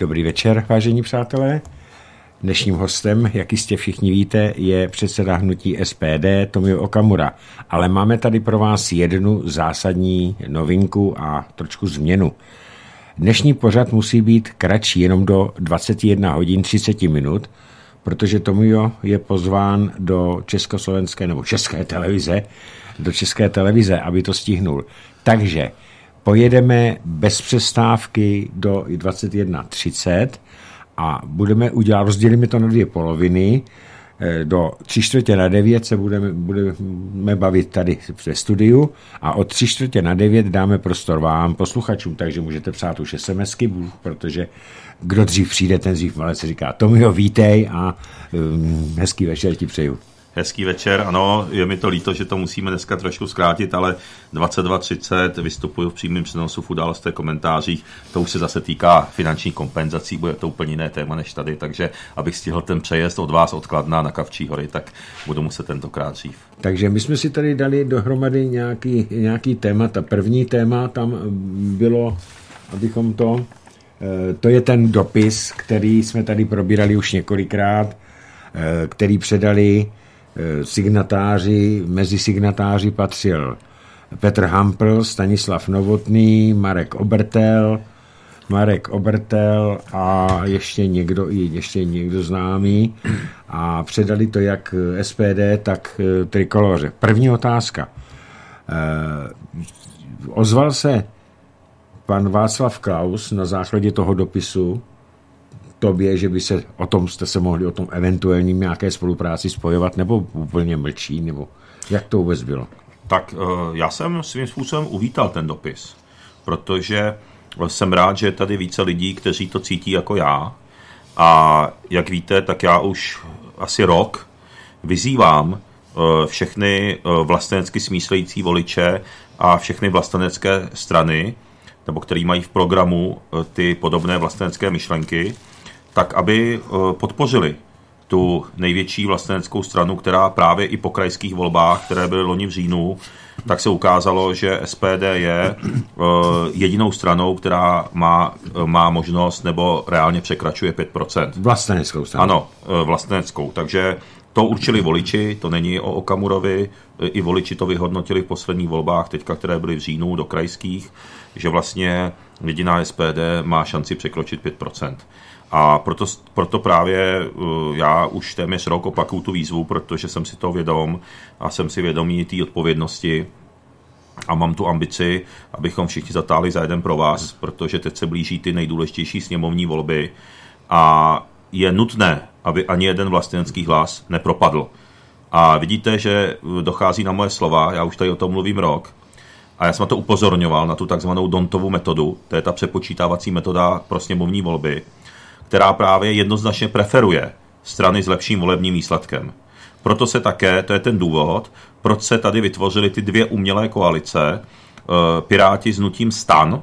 Dobrý večer, vážení přátelé. Dnešním hostem, jak jistě všichni víte, je předseda hnutí SPD Tomio Okamura. Ale máme tady pro vás jednu zásadní novinku a trošku změnu. Dnešní pořad musí být kratší jenom do 21 hodin 30 minut, protože Tomio je pozván do československé nebo české televize, do české televize, aby to stihnul. Takže pojedeme bez přestávky do 21.30 a budeme udělat, rozdělíme to na dvě poloviny, eh, do tři čtvrtě na devět se budeme, budeme bavit tady ve studiu a od tři čtvrtě na devět dáme prostor vám, posluchačům, takže můžete psát už SMSky, protože kdo dřív přijde, ten dřív malec říká Tomio, vítej a um, hezký večer ti přeju. Hezký večer, ano, je mi to líto, že to musíme dneska trošku zkrátit, ale 22.30 vystupuju v přímém přenosu v událostech komentářích. To už se zase týká finančních kompenzací, bude to úplně jiné téma než tady, takže abych stihl ten přejezd od vás odkladná na Kavčí hory, tak budu muset tentokrát dřív. Takže my jsme si tady dali dohromady nějaký, nějaký téma. Ta První téma tam bylo, abychom to, eh, to je ten dopis, který jsme tady probírali už několikrát, eh, který předali Eh, signatáři, mezi signatáři patřil Petr Hampl, Stanislav Novotný, Marek Obertel, Marek Obertel a ještě někdo, ještě někdo známý a předali to jak eh, SPD, tak eh, Trikoloře. První otázka. Ozval se pan Václav Klaus na základě toho dopisu tobě, že by se o tom jste se mohli o tom eventuálním nějaké spolupráci spojovat, nebo úplně mlčí, nebo jak to vůbec bylo? Tak eh, já jsem svým způsobem uvítal ten dopis, protože eh, jsem rád, že je tady více lidí, kteří to cítí jako já. A jak víte, tak já už asi rok vyzývám eh, všechny vlastenecky smýšlející voliče a všechny vlastenecké strany, nebo který mají v programu ty podobné vlastenecké myšlenky, tak aby eh, podpořili tu největší vlasteneckou stranu, která právě i po krajských volbách, které byly loni v říjnu, tak se ukázalo, že SPD je eh, jedinou stranou, která má, eh, má možnost nebo reálně překračuje 5%. Vlasteneckou stranu. Ano, vlasteneckou. Takže to určili voliči, to není o Okamurovi, i voliči to vyhodnotili v posledních volbách, teďka, které byly v říjnu do krajských, že vlastně jediná SPD má šanci překročit 5%. A proto, proto právě uh, já už téměř rok opakuju tu výzvu, protože jsem si to vědom a jsem si vědomý té odpovědnosti a mám tu ambici, abychom všichni zatáli za jeden pro vás, protože teď se blíží ty nejdůležitější sněmovní volby a je nutné, aby ani jeden vlastenecký hlas nepropadl. A vidíte, že uh, dochází na moje slova, já už tady o tom mluvím rok, a já jsem to upozorňoval, na tu takzvanou Dontovu metodu, to je ta přepočítávací metoda pro sněmovní volby, která právě jednoznačně preferuje strany s lepším volebním výsledkem. Proto se také, to je ten důvod, proč se tady vytvořily ty dvě umělé koalice, eh, Piráti s nutím STAN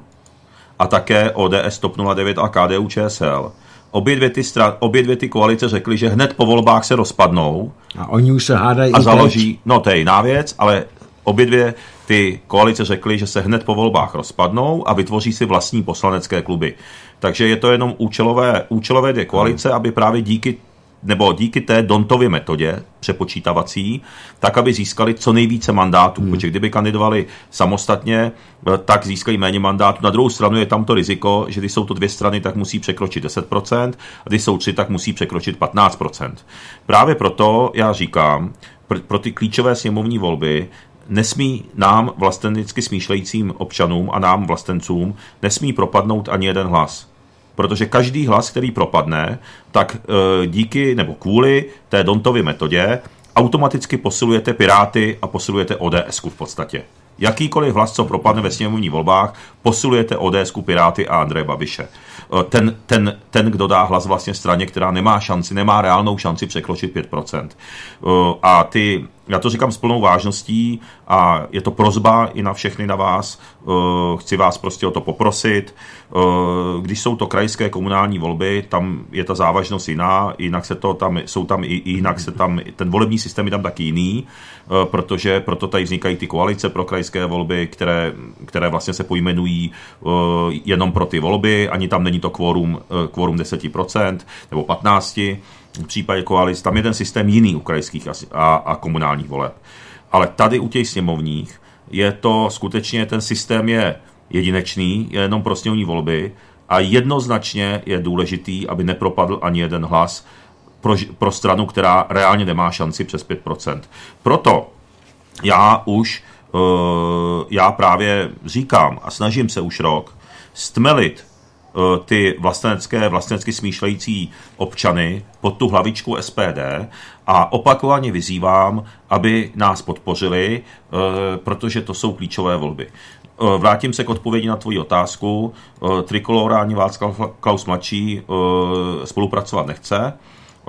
a také ODS TOP 09 a KDU ČSL. Obě dvě, ty stran, obě dvě ty koalice řekly, že hned po volbách se rozpadnou. A oni už se hádají. A založí, teď. no to je jiná věc, ale Obě dvě ty koalice řekly, že se hned po volbách rozpadnou a vytvoří si vlastní poslanecké kluby. Takže je to jenom účelové, účelové dvě koalice, aby právě díky nebo díky té Dontově metodě přepočítavací, tak aby získali co nejvíce mandátů. Hmm. Protože kdyby kandidovali samostatně, eh, tak získají méně mandátů. Na druhou stranu je tam to riziko, že když jsou to dvě strany, tak musí překročit 10%, a když jsou tři, tak musí překročit 15%. Právě proto já říkám, pro ty klíčové sněmovní volby nesmí nám vlastenicky smýšlejícím občanům a nám vlastencům nesmí propadnout ani jeden hlas. Protože každý hlas, který propadne, tak e, díky nebo kvůli té Dontovy metodě automaticky posilujete Piráty a posilujete ods v podstatě. Jakýkoliv hlas, co propadne ve sněmovních volbách, posilujete ods Piráty a Andreje Babiše. E, ten, ten, ten, kdo dá hlas vlastně straně, která nemá šanci, nemá reálnou šanci překročit 5%. E, a ty já to říkám s plnou vážností a je to prozba i na všechny na vás. Eh, chci vás prostě o to poprosit. Eh, když jsou to krajské komunální volby, tam je ta závažnost jiná, jinak se to tam, jsou tam i jinak se tam, ten volební systém je tam taky jiný, eh, protože proto tady vznikají ty koalice pro krajské volby, které, které vlastně se pojmenují jenom pro ty volby, ani tam není to kvórum, kvórum 10% nebo 15%, v případě koalic, tam je ten systém jiný ukrajinských a, a komunálních voleb. Ale tady u těch sněmovních je to skutečně, ten systém je jedinečný, je jenom pro sněmovní volby a jednoznačně je důležitý, aby nepropadl ani jeden hlas pro, pro stranu, která reálně nemá šanci přes 5%. Proto já už, eh, já právě říkám a snažím se už rok stmelit Eh, ty vlastenecké, vlastenecky smýšlející občany pod tu hlavičku SPD a opakovaně vyzývám, aby nás podpořili, eh, protože to jsou klíčové volby. Eh, vrátím se k odpovědi na tvoji otázku. Trikolorání Václav Klaus mladší spolupracovat nechce.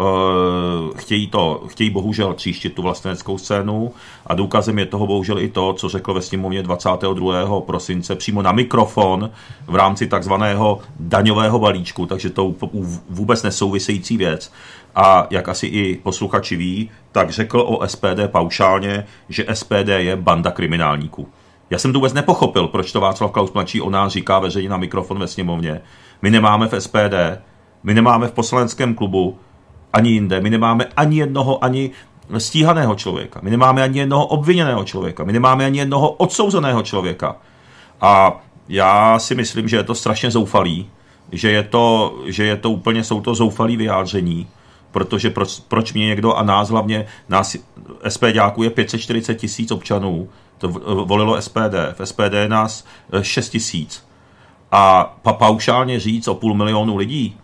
Eh, chtějí, to, chtějí bohužel tříštit tu vlasteneckou scénu a důkazem je toho bohužel i to, co řekl ve sněmovně 22. prosince přímo na mikrofon v rámci takzvaného daňového balíčku, takže to vůbec nesouvisející věc. A jak asi i posluchači ví, tak řekl o SPD paušálně, že SPD je banda kriminálníků. Já jsem to vůbec nepochopil, proč to Václav Klaus mladší o nás říká veřejně na mikrofon ve sněmovně. My nemáme v SPD, my nemáme v poslaneckém klubu ani jinde. My nemáme ani jednoho, ani stíhaného člověka. My nemáme ani jednoho obviněného člověka. My nemáme ani jednoho odsouzeného člověka. A já si myslím, že je to strašně zoufalý, že je to, že je to úplně, jsou to zoufalý vyjádření, protože proč, proč mě někdo a nás hlavně, nás SPDáků je 540 tisíc občanů, to volilo SPD, v SPD je nás 6 eh, tisíc. A pa, paušálně říct o půl milionu lidí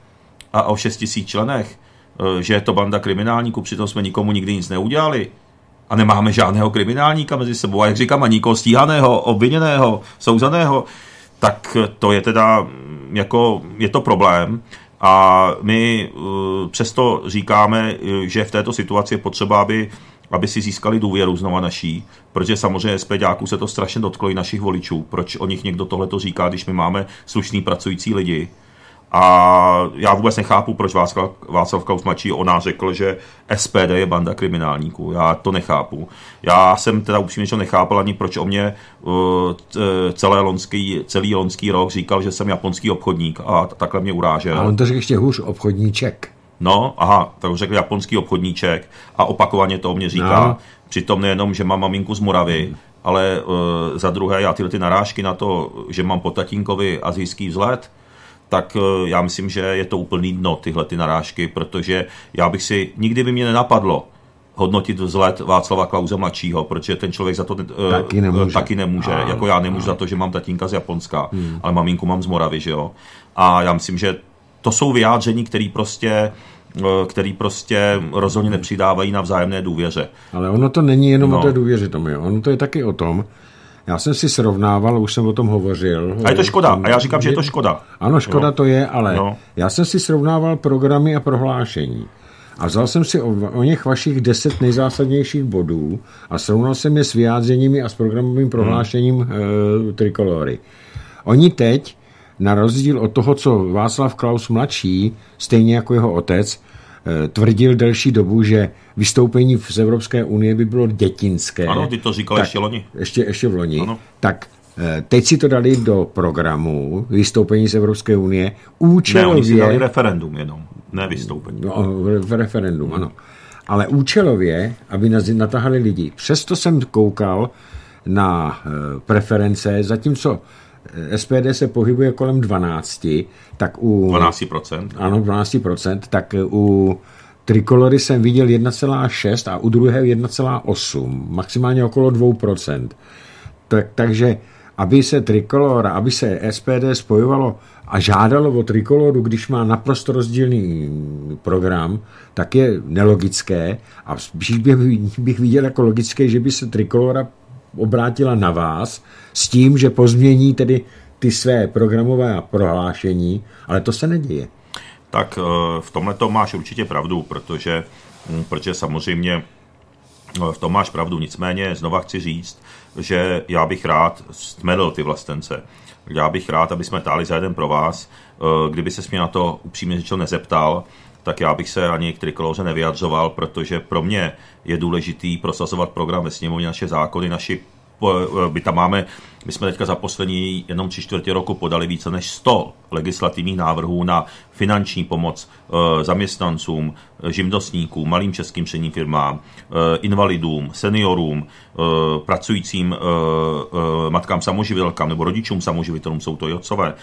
a o 6 tisíc členech, Eh, že je to banda kriminálníků, přitom jsme nikomu nikdy nic neudělali a nemáme žádného kriminálníka mezi sebou, a jak říkám, a nikoho stíhaného, obviněného, souzaného, tak to je teda, mm, jako, je to problém. A my eh, přesto říkáme, eh, že v této situaci je potřeba, aby, aby si získali důvěru znova naší, protože samozřejmě SPDáků se to strašně dotklo i našich voličů. Proč o nich někdo tohle to říká, když my máme slušný pracující lidi, a já vůbec nechápu, proč Václav, Václav Klaus mladší o nás řekl, že SPD je banda kriminálníků. Já to nechápu. Já jsem teda upřímně to nechápal ani, proč o mě uh, celé lonský, celý lonský rok říkal, že jsem japonský obchodník a takhle mě urážel. Ale on to řekl ještě hůř, obchodníček. No, aha, tak řekl japonský obchodníček a opakovaně to o mě říká. No. Přitom nejenom, že mám maminku z Moravy, ale uh, za druhé já tyhle ty narážky na to, že mám po tatínkovi azijský vzhled, tak eh, já myslím, že je to úplný dno tyhle ty narážky, protože já bych si, nikdy by mě nenapadlo, hodnotit vzhled Václava Klauze mladšího, protože ten člověk za to eh, taky nemůže. Eh, taky nemůže. A, jako já nemůžu a. za to, že mám tatínka z Japonska, hmm. ale maminku mám z Moravy, že jo. A já myslím, že to jsou vyjádření, které prostě který prostě rozhodně hmm. nepřidávají na vzájemné důvěře. Ale ono to není jenom no. o té důvěře, Tomi. Ono to je taky o tom, já jsem si srovnával, už jsem o tom hovořil. A je to škoda, a já říkám, že je to škoda. Ano, škoda jo. to je, ale jo. já jsem si srovnával programy a prohlášení. A vzal jsem si o, o něch vašich deset nejzásadnějších bodů a srovnal jsem je s vyjádřeními a s programovým prohlášením hmm. e, Trikolory. Oni teď, na rozdíl od toho, co Václav Klaus mladší, stejně jako jeho otec, Eh, tvrdil delší dobu, že vystoupení z Evropské unie by bylo dětinské. Ano, ty to říkal ještě loni. Ještě, ještě v loni. Ano. Tak eh, Teď si to dali do programu vystoupení z Evropské unie. Účelově... Ne, oni si dali referendum jenom, ne vystoupení. No, eh, referendum, hmm. ano. Ale účelově, aby natahali lidi. Přesto jsem koukal na preference, zatímco SPD se pohybuje kolem 12, tak u... 12%? Ano, 12%, tak u Trikolory jsem viděl 1,6 a u druhého 1,8, maximálně okolo 2%. Tak, takže aby se Trikolora, aby se SPD spojovalo a žádalo o Trikoloru, když má naprosto rozdílný program, tak je nelogické a spíš bych, bych viděl jako logické, že by se Trikolora obrátila na vás s tím, že pozmění tedy ty své programové prohlášení, ale to se neděje. Tak eh, v tomhle to máš určitě pravdu, protože, hm, protože samozřejmě eh, v tom máš pravdu. Nicméně znova chci říct, že já bych rád stmedl ty vlastence. Já bych rád, aby jsme táli za jeden pro vás, eh, kdyby se mě na to upřímně řečeno nezeptal, tak já bych se ani k trikoloře nevyjadřoval, protože pro mě je důležitý prosazovat program ve sněmovně, naše zákony, naši eh, my tam máme, my jsme teďka za poslední jenom tři čtvrtě roku podali více než 100 legislativních návrhů na finanční pomoc eh, zaměstnancům, eh, živnostníkům, malým českým středním firmám, invalidům, seniorům, pracujícím matkám samoživitelkám nebo rodičům samoživitelům, jsou to i otcové.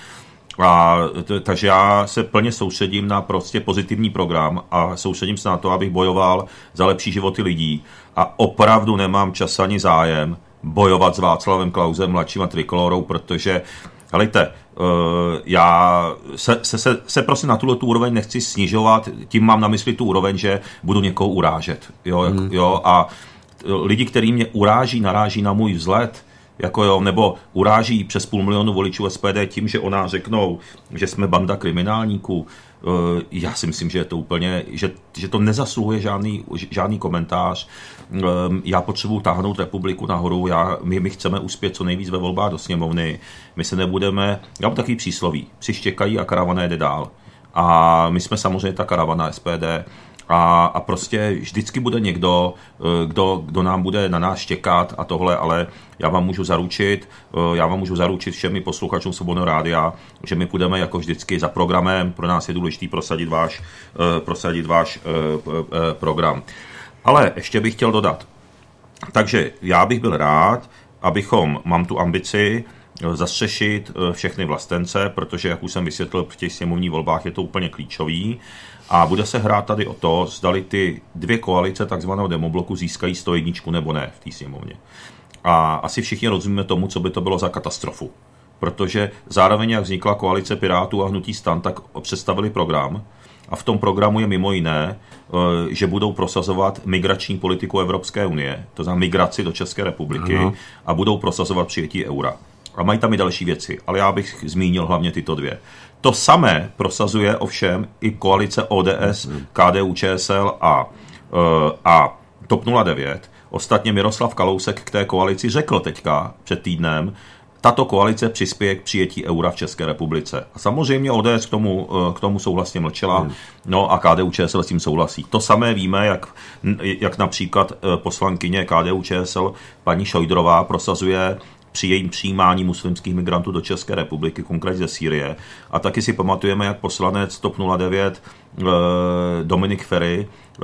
A t- takže já se plně soustředím na prostě pozitivní program a soustředím se na to, abych bojoval za lepší životy lidí. A opravdu nemám čas ani zájem bojovat s Václavem Klausem, mladším a Trikolorou, protože, helejte, uh, já se, se, se, se prostě na tuhle tu úroveň nechci snižovat, tím mám na mysli tu úroveň, že budu někoho urážet. Jo, mm. jo a lidi, kteří mě uráží, naráží na můj vzhled, jako jo, nebo uráží přes půl milionu voličů SPD tím, že ona řeknou, že jsme banda kriminálníků, eh, já si myslím, že je to úplně, že, že to nezasluhuje žádný, žádný komentář. Ehm, já potřebuji táhnout republiku nahoru, já, my, my chceme uspět co nejvíc ve volbách do sněmovny, my se nebudeme, já mám takový přísloví, přištěkají a karavana jede dál. A my jsme samozřejmě ta karavana SPD, a, a prostě vždycky bude někdo, eh, kdo, kdo nám bude na nás štěkat a tohle, ale já vám můžu zaručit, eh, já vám můžu zaručit všemi posluchačům Svobodného rádia, že my půjdeme jako vždycky za programem, pro nás je důležité prosadit váš, eh, prosadit váš program. Ale ještě bych chtěl dodat, takže já bych byl rád, abychom, mám tu ambici, zastřešit všechny vlastence, protože, jak už jsem vysvětlil, v těch sněmovních volbách je to úplně klíčový. A bude se hrát tady o to, zdali ty dvě koalice takzvaného demobloku získají 101 nebo ne v té sněmovně. A asi všichni rozumíme tomu, co by to bylo za katastrofu. Protože zároveň, jak vznikla koalice Pirátů a Hnutí stan, tak představili program, a v tom programu je mimo jiné, e, že budou prosazovat migrační politiku Evropské unie, to znamená migraci do České republiky, ano. a budou prosazovat přijetí eura. A mají tam i další věci, ale já bych zmínil hlavně tyto dvě. To samé prosazuje ovšem i koalice ODS, KDU, ČSL a, eh, a TOP 09. Ostatně Miroslav Kalousek k té koalici řekl teďka před týdnem, tato koalice přispěje k přijetí eura v České republice. A samozřejmě ODS k tomu, eh, k tomu souhlasně mlčela, hmm. no a KDU ČSL s tím souhlasí. To samé víme, jak, jak například eh, poslankyně KDU ČSL paní Šojdrová prosazuje při jejím přijímání muslimských migrantů do České republiky, konkrétně ze Sýrie. A taky si pamatujeme, jak poslanec TOP 09 eh, Dominik Ferry eh,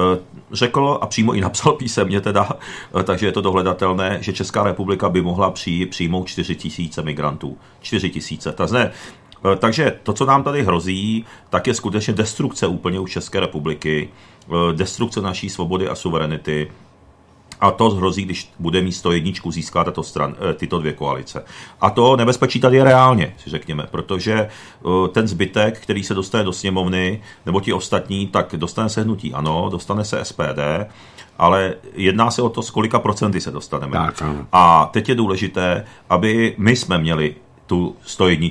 řekl a přímo i napsal písemně teda, eh, takže je to dohledatelné, že Česká republika by mohla přijmout 4 tisíce migrantů. 4 tisíce. Takže to, co nám tady hrozí, tak je skutečně destrukce úplně u České republiky, destrukce naší svobody a suverenity, a to hrozí, když bude místo jedničku získat tato stran, eh, tyto dvě koalice. A to nebezpečí tady je reálně, si řekněme, protože eh, ten zbytek, který se dostane do sněmovny, nebo ti ostatní, tak dostane se hnutí ano, dostane se SPD, ale jedná se o to, z kolika procenty se dostaneme. Tak, a teď je důležité, aby my jsme měli tu 101.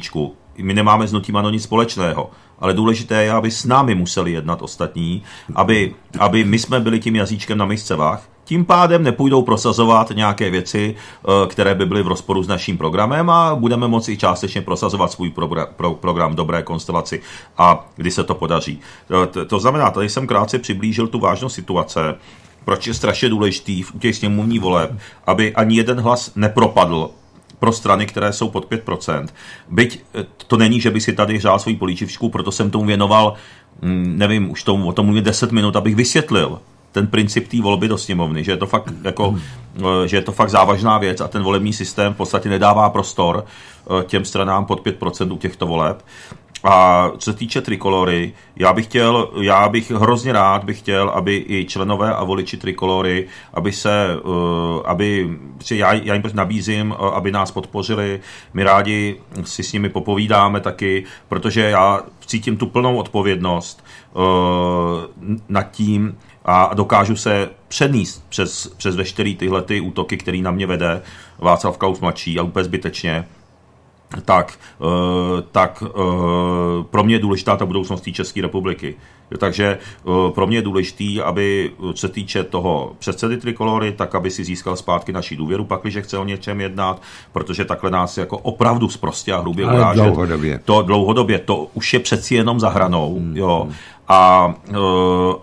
My nemáme s hnutím ano nic společného ale důležité je, aby s námi museli jednat ostatní, aby, aby my jsme byli tím jazyčkem na misce vách tím pádem nepůjdou prosazovat nějaké věci, eh, které by byly v rozporu s naším programem a budeme moci i částečně prosazovat svůj program, pro, program dobré konstelaci a kdy se to podaří. Eh, to znamená, tady jsem krátce přiblížil tu vážnost situace, proč je strašně důležitý v těch sněmovní voleb, aby ani jeden hlas nepropadl pro strany, které jsou pod 5%. Byť eh, to není, že by si tady hřál svůj políčivšku, proto jsem tomu věnoval, hm, nevím, už tomu, o tom mluvím 10 minut, abych vysvětlil, ten princip té volby do sněmovny, že je to fakt jako eh, že je to fakt závažná věc a ten volební systém v podstatě nedává prostor eh, těm stranám pod 5% u těchto voleb. A co se týče trikolory, já bych chtěl, já bych hrozně rád bych chtěl, aby i členové a voliči trikolory, aby se, eh, aby, já, já jim prostě nabízím, aby nás podpořili, my rádi si s nimi popovídáme taky, protože já cítím tu plnou odpovědnost nad tím, a dokážu se předníst přes, přes veškeré tyhle ty útoky, který na mě vede Václav Klaus mladší a úplně zbytečně, tak, eh, tak eh, pro mě je důležitá ta budoucnost České republiky. Takže eh, pro mě je důležitý, aby se týče toho předsedy Trikolory, tak aby si získal zpátky naši důvěru, pakliže chce o něčem jednat, protože takhle nás jako opravdu zprostě a hrubě Ale urážet. dlouhodobě. To dlouhodobě, to už je přeci jenom za hranou. Hmm. Jo. A, eh,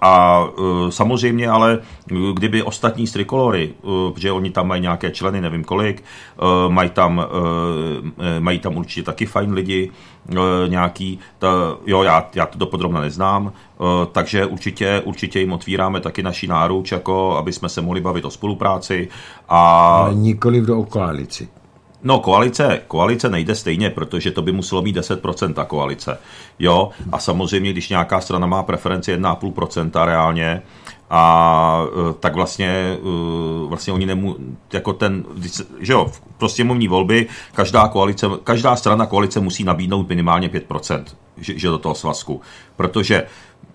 a eh, samozřejmě ale, eh, kdyby ostatní z Trikolory, protože oni tam mají nějaké členy, nevím kolik, mají tam, mají tam určitě taky fajn lidi, nějaký, ta, jo, já, já to podrobně neznám, takže určitě, určitě jim otvíráme taky naši náruč, jako aby jsme se mohli bavit o spolupráci. A... Ale nikoli do koalici. No, koalice, koalice nejde stejně, protože to by muselo mít 10% ta koalice. Jo, a samozřejmě, když nějaká strana má preferenci 1,5% reálně, a e, tak vlastně, e, vlastně oni nemů, jako ten, že jo, prostě mluvní volby každá, koalice, každá strana koalice musí nabídnout minimálně 5%, že, že do toho svazku. Protože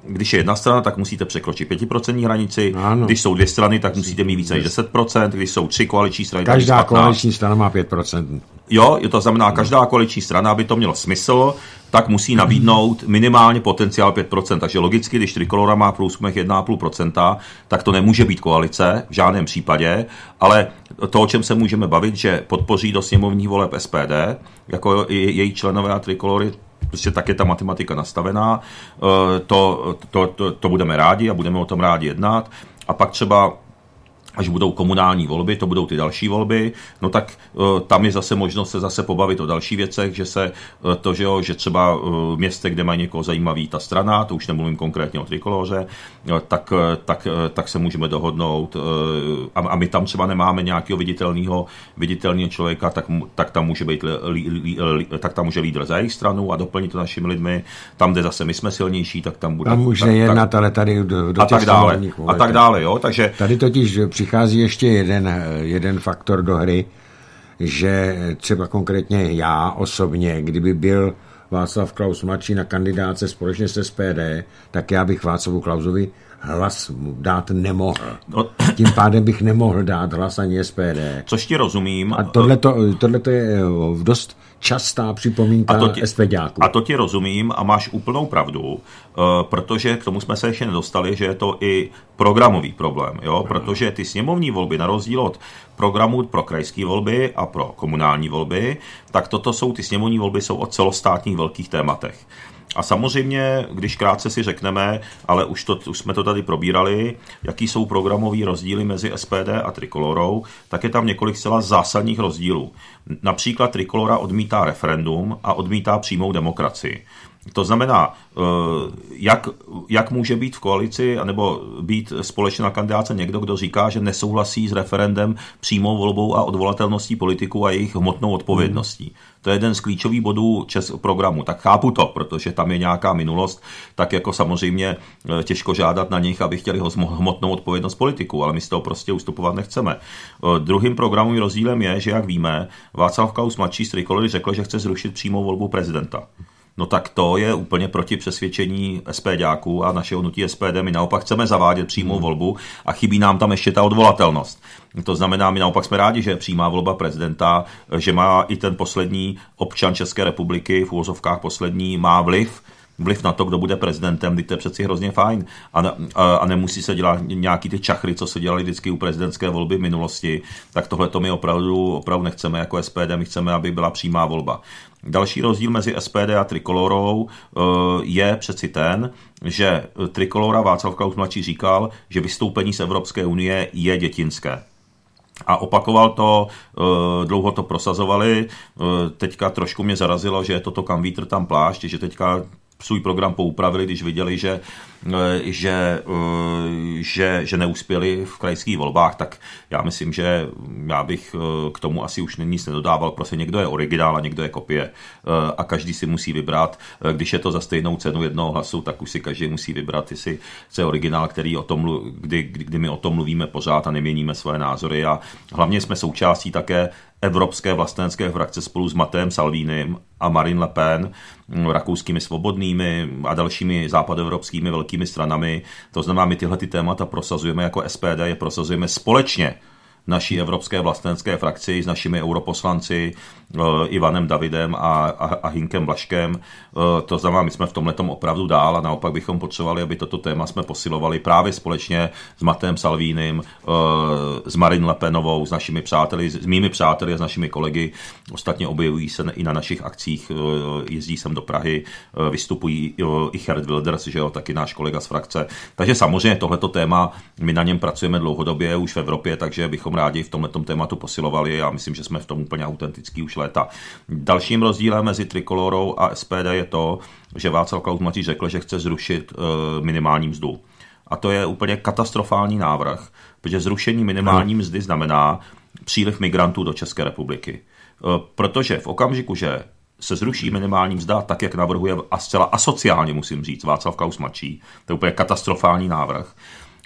když je jedna strana, tak musíte překročit 5% hranici, ano. když jsou dvě strany, tak musíte mít více než 10%, když jsou tři koaliční strany, Každá tak koaliční strana má 5%. Jo, je to znamená, každá koaliční strana, aby to mělo smysl, tak musí nabídnout minimálně potenciál 5%. Takže logicky, když Trikolora má průzkumech 1,5%, tak to nemůže být koalice v žádném případě, ale to, o čem se můžeme bavit, že podpoří do sněmovní voleb SPD, jako její členové a Trikolory Prostě tak je ta matematika nastavená, eh, to, to, to, to budeme rádi a budeme o tom rádi jednat. A pak třeba až budou komunální volby, to budou ty další volby, no tak eh, tam je zase možnost se zase pobavit o další věcech, že se eh, to, že, jo, že třeba v eh, městě, kde má někoho zajímavý ta strana, to už nemluvím konkrétně o trikoloře, tak, tak, tak se můžeme dohodnout a, a my tam třeba nemáme nějakého viditelného viditelného člověka, tak, tak tam může být li, li, li, tak tam může lídr za jejich stranu a doplnit to našimi lidmi, tam, kde zase my jsme silnější, tak tam bude. Tam už tak, nejednat, tak, ale tady do, do a tak dále, a tak dále, jo, takže... Tady totiž přichází ještě jeden, eh, jeden faktor do hry, že třeba konkrétně já osobně, kdyby byl Václav Klaus mladší na kandidáce společně s SPD, tak já bych Václavu Klausovi hlas dát nemohl. No. Tím pádem bych nemohl dát hlas ani SPD. Což ti rozumím. A tohle to je eh, dost častá připomínka a to ti, A to ti rozumím a máš úplnou pravdu, eh, protože k tomu jsme se ještě nedostali, že je to i programový problém, jo? protože ty sněmovní volby, na rozdíl od programů pro krajské volby a pro komunální volby, tak toto jsou, ty sněmovní volby jsou o celostátních velkých tématech. A samozřejmě, když krátce si řekneme, ale už, to, už jsme to tady probírali, jaký jsou programový rozdíly mezi SPD a Trikolorou, tak je tam několik zcela zásadních rozdílů. Například Trikolora odmítá referendum a odmítá přímou demokracii. To znamená, eh, jak, jak může být v koalici anebo být společně na kandidáce někdo, kdo říká, že nesouhlasí s referendem přímou volbou a odvolatelností politiků a jejich hmotnou odpovědností. Hmm. To je jeden z klíčových bodů čes programu. Tak chápu to, protože tam je nějaká minulost, tak jako samozřejmě eh, těžko žádat na nich, aby chtěli hmotnou odpovědnost politiků, ale my z toho prostě ustupovat nechceme. Eh, druhým programovým rozdílem je, že jak víme, Václav Klaus mladší z řekl, že chce zrušit přímou volbu prezidenta. No tak to je úplně proti přesvědčení SPDáků a našeho hnutí SPD. My naopak chceme zavádět přímou hmm. volbu a chybí nám tam ještě ta odvolatelnost. To znamená, my naopak jsme rádi, že je přímá volba prezidenta, že má i ten poslední občan České republiky, v úvozovkách poslední, má vliv vliv na to, kdo bude prezidentem, to je přeci hrozně fajn. A, ne, a nemusí se dělat nějaký ty čachry, co se dělali vždycky u prezidentské volby v minulosti. Tak tohle to my opravdu, opravdu nechceme jako SPD, my chceme, aby byla přímá volba. Další rozdíl mezi SPD a Trikolorou eh, je přeci ten, že Trikolora Václav Klaus mladší říkal, že vystoupení z Evropské unie je dětinské. A opakoval to, eh, dlouho to prosazovali, eh, teďka trošku mě zarazilo, že je toto kam vítr, tam plášť, že teďka svůj program poupravili, když viděli, že Eh, že, eh, že, že neuspěli v krajských volbách, tak já myslím, že já bych eh, k tomu asi už nic nedodával. Prostě někdo je originál a někdo je kopie a každý si musí vybrat. Když je to za stejnou cenu jednoho hlasu, tak už si každý musí vybrat, jestli je originál, který o tom, kdy, kdy my o tom mluvíme pořád a neměníme své názory a hlavně jsme součástí také evropské vlastenské frakce spolu s Matem Salvínem a Marine Le Pen, mm, rakouskými svobodnými a dalšími západoevropskými velkými velkými stranami. To znamená, my tyhle ty témata prosazujeme jako SPD, je prosazujeme společně naší evropské vlastenské frakci, s našimi europoslanci, Eh, Ivanem Davidem a, a, a Hinkem Blaškem. Eh, to znamená, my jsme v tomhle opravdu dál a naopak bychom potřebovali, aby toto téma jsme posilovali právě společně s Matem Salvínem, eh, s Marin Lepenovou, s našimi přáteli, s mými přáteli a s našimi kolegy. Ostatně objevují se i na našich akcích, jezdí sem do Prahy, vystupují i Herd Wilders, že jo, taky náš kolega z frakce. Takže samozřejmě tohleto téma, my na něm pracujeme dlouhodobě už v Evropě, takže bychom rádi v tomhle tématu posilovali a myslím, že jsme v tom úplně autentický už léta. Dalším rozdílem mezi Trikolorou a SPD je to, že Václav Klaus mladší řekl, že chce zrušit eh, minimální mzdu. A to je úplně katastrofální návrh, protože zrušení minimální mzdy znamená příliv migrantů do České republiky. Eh, protože v okamžiku, že se zruší minimální mzda, tak jak navrhuje a zcela asociálně, musím říct, Václav Klaus mladší, to je úplně katastrofální návrh,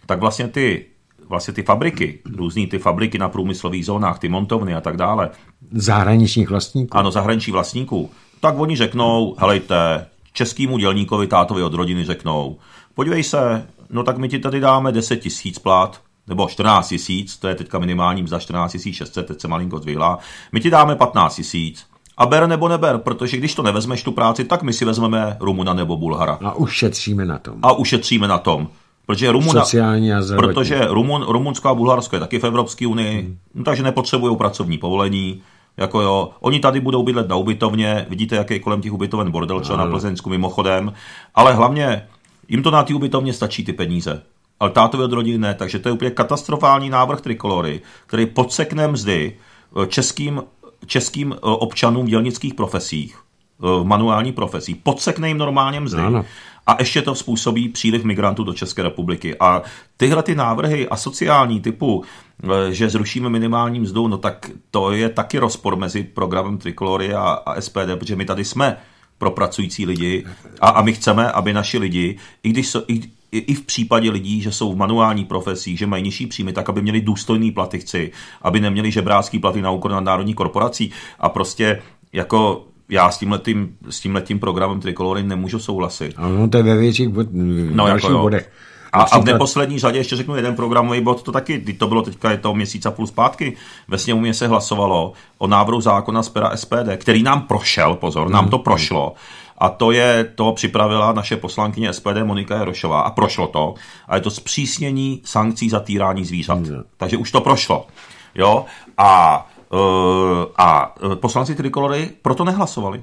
tak vlastně ty vlastně ty fabriky, různé ty fabriky na průmyslových zónách, ty montovny a tak dále. Zahraničních vlastníků. Ano, zahraniční vlastníků. Tak oni řeknou, helejte, českýmu dělníkovi tátovi od rodiny řeknou, podívej se, no tak my ti tady dáme 10 tisíc plat, nebo 14 tisíc, to je teďka minimálním za 14 600, teď se malinko zdvihla, my ti dáme 15 tisíc, a ber nebo neber, protože když to nevezmeš tu práci, tak my si vezmeme Rumuna nebo Bulhara. A ušetříme na tom. A ušetříme na tom. Protože, Rumuna, protože Rumun, Rumunsko a Bulharsko je taky v Evropské unii, hmm. no, takže nepotřebují pracovní povolení. Jako jo, oni tady budou bydlet na ubytovně, vidíte, jaký kolem těch ubytoven bordel, třeba na Plzeňsku mimochodem, ale hlavně jim to na ty ubytovně stačí ty peníze. Ale tátovi od rodiny ne, takže to je úplně katastrofální návrh Trikolory, který podsekne mzdy eh, českým, českým eh, občanům v dělnických profesích, eh, v manuální profesích, podsekne jim normálně mzdy. Ano a ještě to způsobí příliv migrantů do České republiky. A tyhle ty návrhy a sociální typu, e, že zrušíme minimální mzdu, no tak to je taky rozpor mezi programem Trikolory a, a SPD, protože my tady jsme pro pracující lidi a, a my chceme, aby naši lidi, i když so, i, i v případě lidí, že jsou v manuální profesí, že mají nižší příjmy, tak aby měli důstojný platy chci, aby neměli žebrácký platy na úkor národní korporací a prostě jako já s tímhletím, s tímhletím programem Trikolory nemůžu souhlasit. Ano, to je ve větších bod, no, jako bodech. A, a v neposlední řadě ještě řeknu jeden programový bod, to taky, to bylo teďka je to měsíc a půl zpátky, ve sněmovně se hlasovalo o návrhu zákona z pera SPD, který nám prošel, pozor, nám to mm. prošlo. A to je, to připravila naše poslankyně SPD Monika Jarošová a prošlo to. A je to zpřísnění sankcí za týrání zvířat. Mm. Takže už to prošlo. Jo? A Eh, a eh, poslanci Trikolory proto nehlasovali.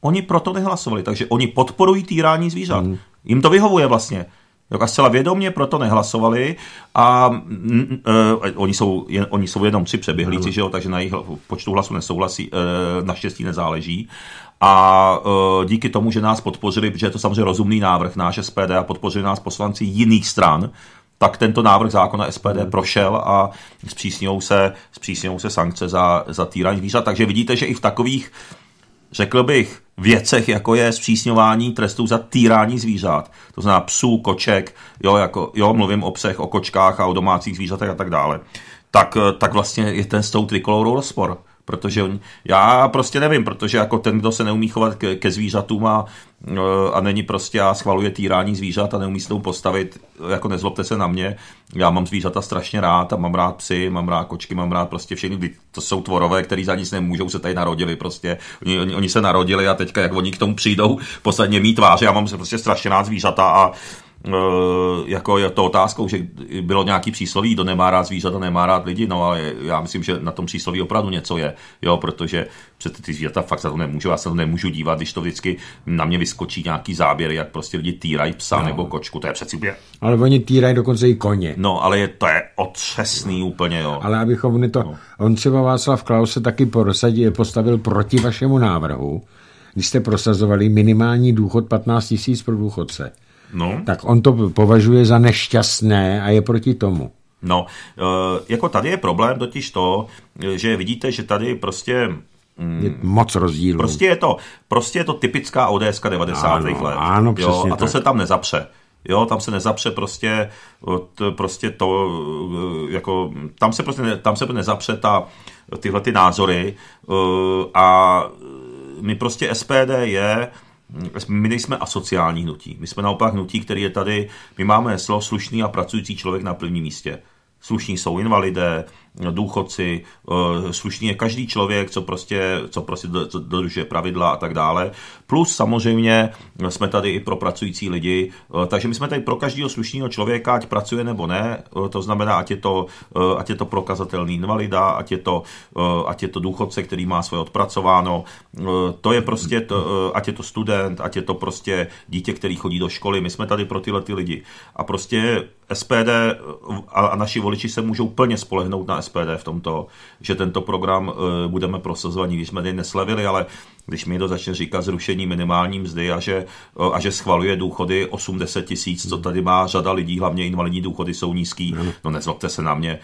Oni proto nehlasovali, takže oni podporují týrání zvířat. Hmm. Jim to vyhovuje vlastně. Tak a zcela vědomě proto nehlasovali a uh, oni, jsou, jen, oni jsou jenom tři přeběhlíci, hmm. že jo, takže na jejich počtu hlasů nesouhlasí, uh, naštěstí nezáleží. A uh, díky tomu, že nás podpořili, protože je to samozřejmě rozumný návrh, náš SPD a podpořili nás poslanci jiných stran, tak tento návrh zákona SPD hmm. prošel a zpřísňou se, zpřísňou se sankce za, za týraní zvířat. Takže vidíte, že i v takových, řekl bych, věcech, jako je zpřísňování trestů za týrání zvířat, to znamená psů, koček, jo, jako, jo, mluvím o psech, o kočkách a o domácích zvířatech a tak dále, tak, tak vlastně je ten s tou trikolorou rozpor protože on, já prostě nevím, protože jako ten, kdo se neumí chovat ke, ke zvířatům a, eh, a není prostě a schvaluje týrání zvířat a neumí se tomu postavit, jako nezlobte se na mě, já mám zvířata strašně rád a mám rád psy, mám rád kočky, mám rád prostě všechny, to jsou tvorové, který za nic nemůžou, se tady narodili prostě, oni, oni, oni se narodili a teďka jak oni k tomu přijdou, posledně mít tváře, já mám prostě strašně rád zvířata a Eh, jako je to otázkou, že bylo nějaký přísloví, kdo nemá rád zvířata, nemá rád lidi, no ale já myslím, že na tom přísloví opravdu něco je, jo, protože přece ty zvířata fakt za to nemůžu, já se to nemůžu dívat, když to vždycky na mě vyskočí nějaký záběr, jak prostě lidi týrají psa no. nebo kočku, to je přeci úplně... Ale oni týrají dokonce i koně. No, ale je, to je otřesný no. úplně, jo. Ale abychom to... No. On třeba Václav Klaus se taky prosadil, postavil proti vašemu návrhu, když jste prosazovali minimální důchod 15 tisíc pro důchodce no. tak on to považuje za nešťastné a je proti tomu. No, e, jako tady je problém totiž to, že vidíte, že tady prostě mm, je moc rozdílů. Prostě je to, prostě je to typická ODS 90. Ano, let. Ano, přesně jo, a to tak. se tam nezapře. Jo, tam se nezapře prostě, prostě to, e, jako, tam se prostě ne, tam se nezapře ta, tyhle ty názory e, a my prostě SPD je my nejsme asociální hnutí. My jsme naopak hnutí, který je tady, my máme slo slušný a pracující člověk na prvním místě. Slušní jsou invalidé, důchodci, eh, slušný je každý člověk, co prostě, co prostě dodržuje pravidla a tak dále. Plus samozřejmě jsme tady i pro pracující lidi, eh, takže my jsme tady pro každého slušného člověka, ať pracuje nebo ne, eh, to znamená, ať je to, ať je to prokazatelný invalida, ať je to, ať je to důchodce, který má svoje odpracováno, to je prostě, to, ať je to student, ať je to prostě dítě, který chodí do školy, my jsme tady pro tyhle ty lidi. A prostě SPD a, a naši voliči se můžou plně spolehnout na SPD v tomto, že tento program eh, budeme prosazovat, když jsme tady neslevili, ale když mi to začne říkat zrušení minimální mzdy a že, eh, a že schvaluje důchody 80 tisíc, co tady má řada lidí, hlavně invalidní důchody jsou nízký, no nezlobte se na mě,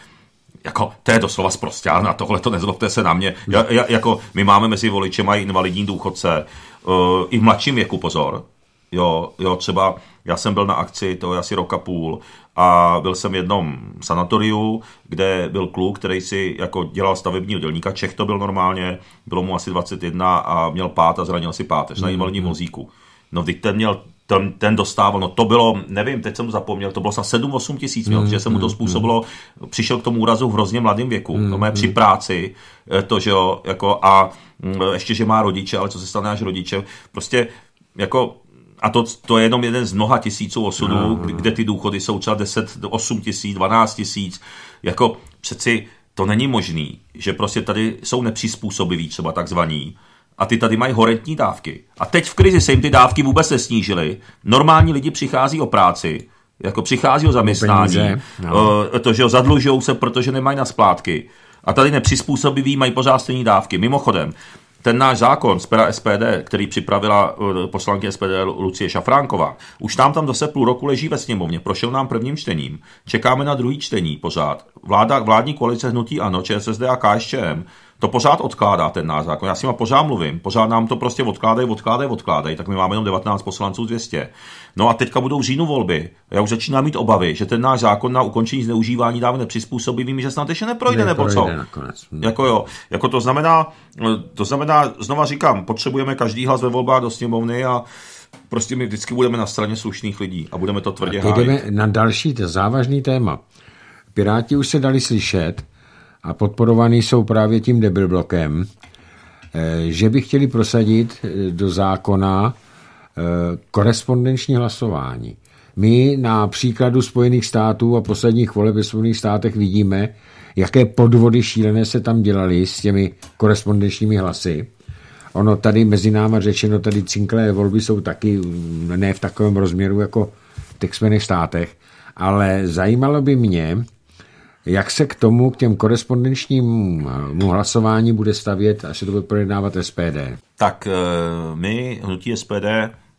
jako, to je doslova zprostěrna, tohle to nezlobte se na mě. Ja, ja, jako, my máme mezi voliči mají invalidní důchodce, uh, i v mladším věku, pozor. Jo, jo, třeba já jsem byl na akci, to je asi roka půl, a byl jsem v jednom sanatoriu, kde byl kluk, který si jako dělal stavebního dělníka, Čech to byl normálně, bylo mu asi 21 a měl pát a zranil si páteř mm. na invalidním mhm. vozíku. No teď ten měl ten, ten dostával, no to bylo, nevím, teď jsem zapomněl, to bylo za 7-8 tisíc, mm, že se mu to mhm, způsobilo, mm. přišel k tomu úrazu v hrozně mladém věku, mm, no mé mm. při mhm. práci, eh, to, že jo, jako a mm, ještě, že má rodiče, ale co se stane až rodiče, prostě jako a to, to je jenom jeden z mnoha tisíců osudů, no, no. kde ty důchody jsou třeba 10, 8 tisíc, 12 tisíc. Jako přeci to není možný, že prostě tady jsou nepřizpůsobiví třeba takzvaní a ty tady mají horentní dávky. A teď v krizi se jim ty dávky vůbec nesnížily. Normální lidi přichází o práci, jako přichází o zaměstnání, eh, no. to, že zadlužují se, protože nemají na splátky. A tady nepřizpůsobiví mají pořád stejné dávky. Mimochodem, ten náš zákon z pera SPD, který připravila eh, poslanky SPD Lucie Šafránková, už nám tam zase půl roku leží ve sněmovně, prošel nám prvním čtením, čekáme na druhý čtení pořád. Vláda, vládní koalice hnutí ANO, ČSSD a KSČM to pořád odkládá ten náš zákon. Já s nima pořád mluvím, pořád nám to prostě odkládají, odkládají, odkládají, tak my máme jenom 19 poslanců z 200. No a teďka budou v říjnu volby. Já už začínám mít obavy, že ten náš zákon na ukončení zneužívání dávno Vím, že snad ještě neprojde, ne, nebo co? Nakonec. Jako jo, jako to znamená, to znamená, znova říkám, potřebujeme každý hlas ve volbách do sněmovny a prostě my vždycky budeme na straně slušných lidí a budeme to tvrdě hájit. na další závažný téma. Piráti už se dali slyšet, a podporovaný jsou právě tím debilblokem, eh, že by chtěli prosadit eh, do zákona eh, korespondenční hlasování. My na příkladu Spojených států a posledních voleb ve Spojených státech vidíme, jaké podvody šílené se tam dělaly s těmi korespondenčními hlasy. Ono tady mezi náma řečeno, tady cinklé volby jsou taky ne v takovém rozměru jako v těch Spojených státech, ale zajímalo by mě, jak se k tomu, k těm korespondenčním eh, hlasování bude stavět, až se to bude projednávat SPD? Tak eh, my, hnutí SPD,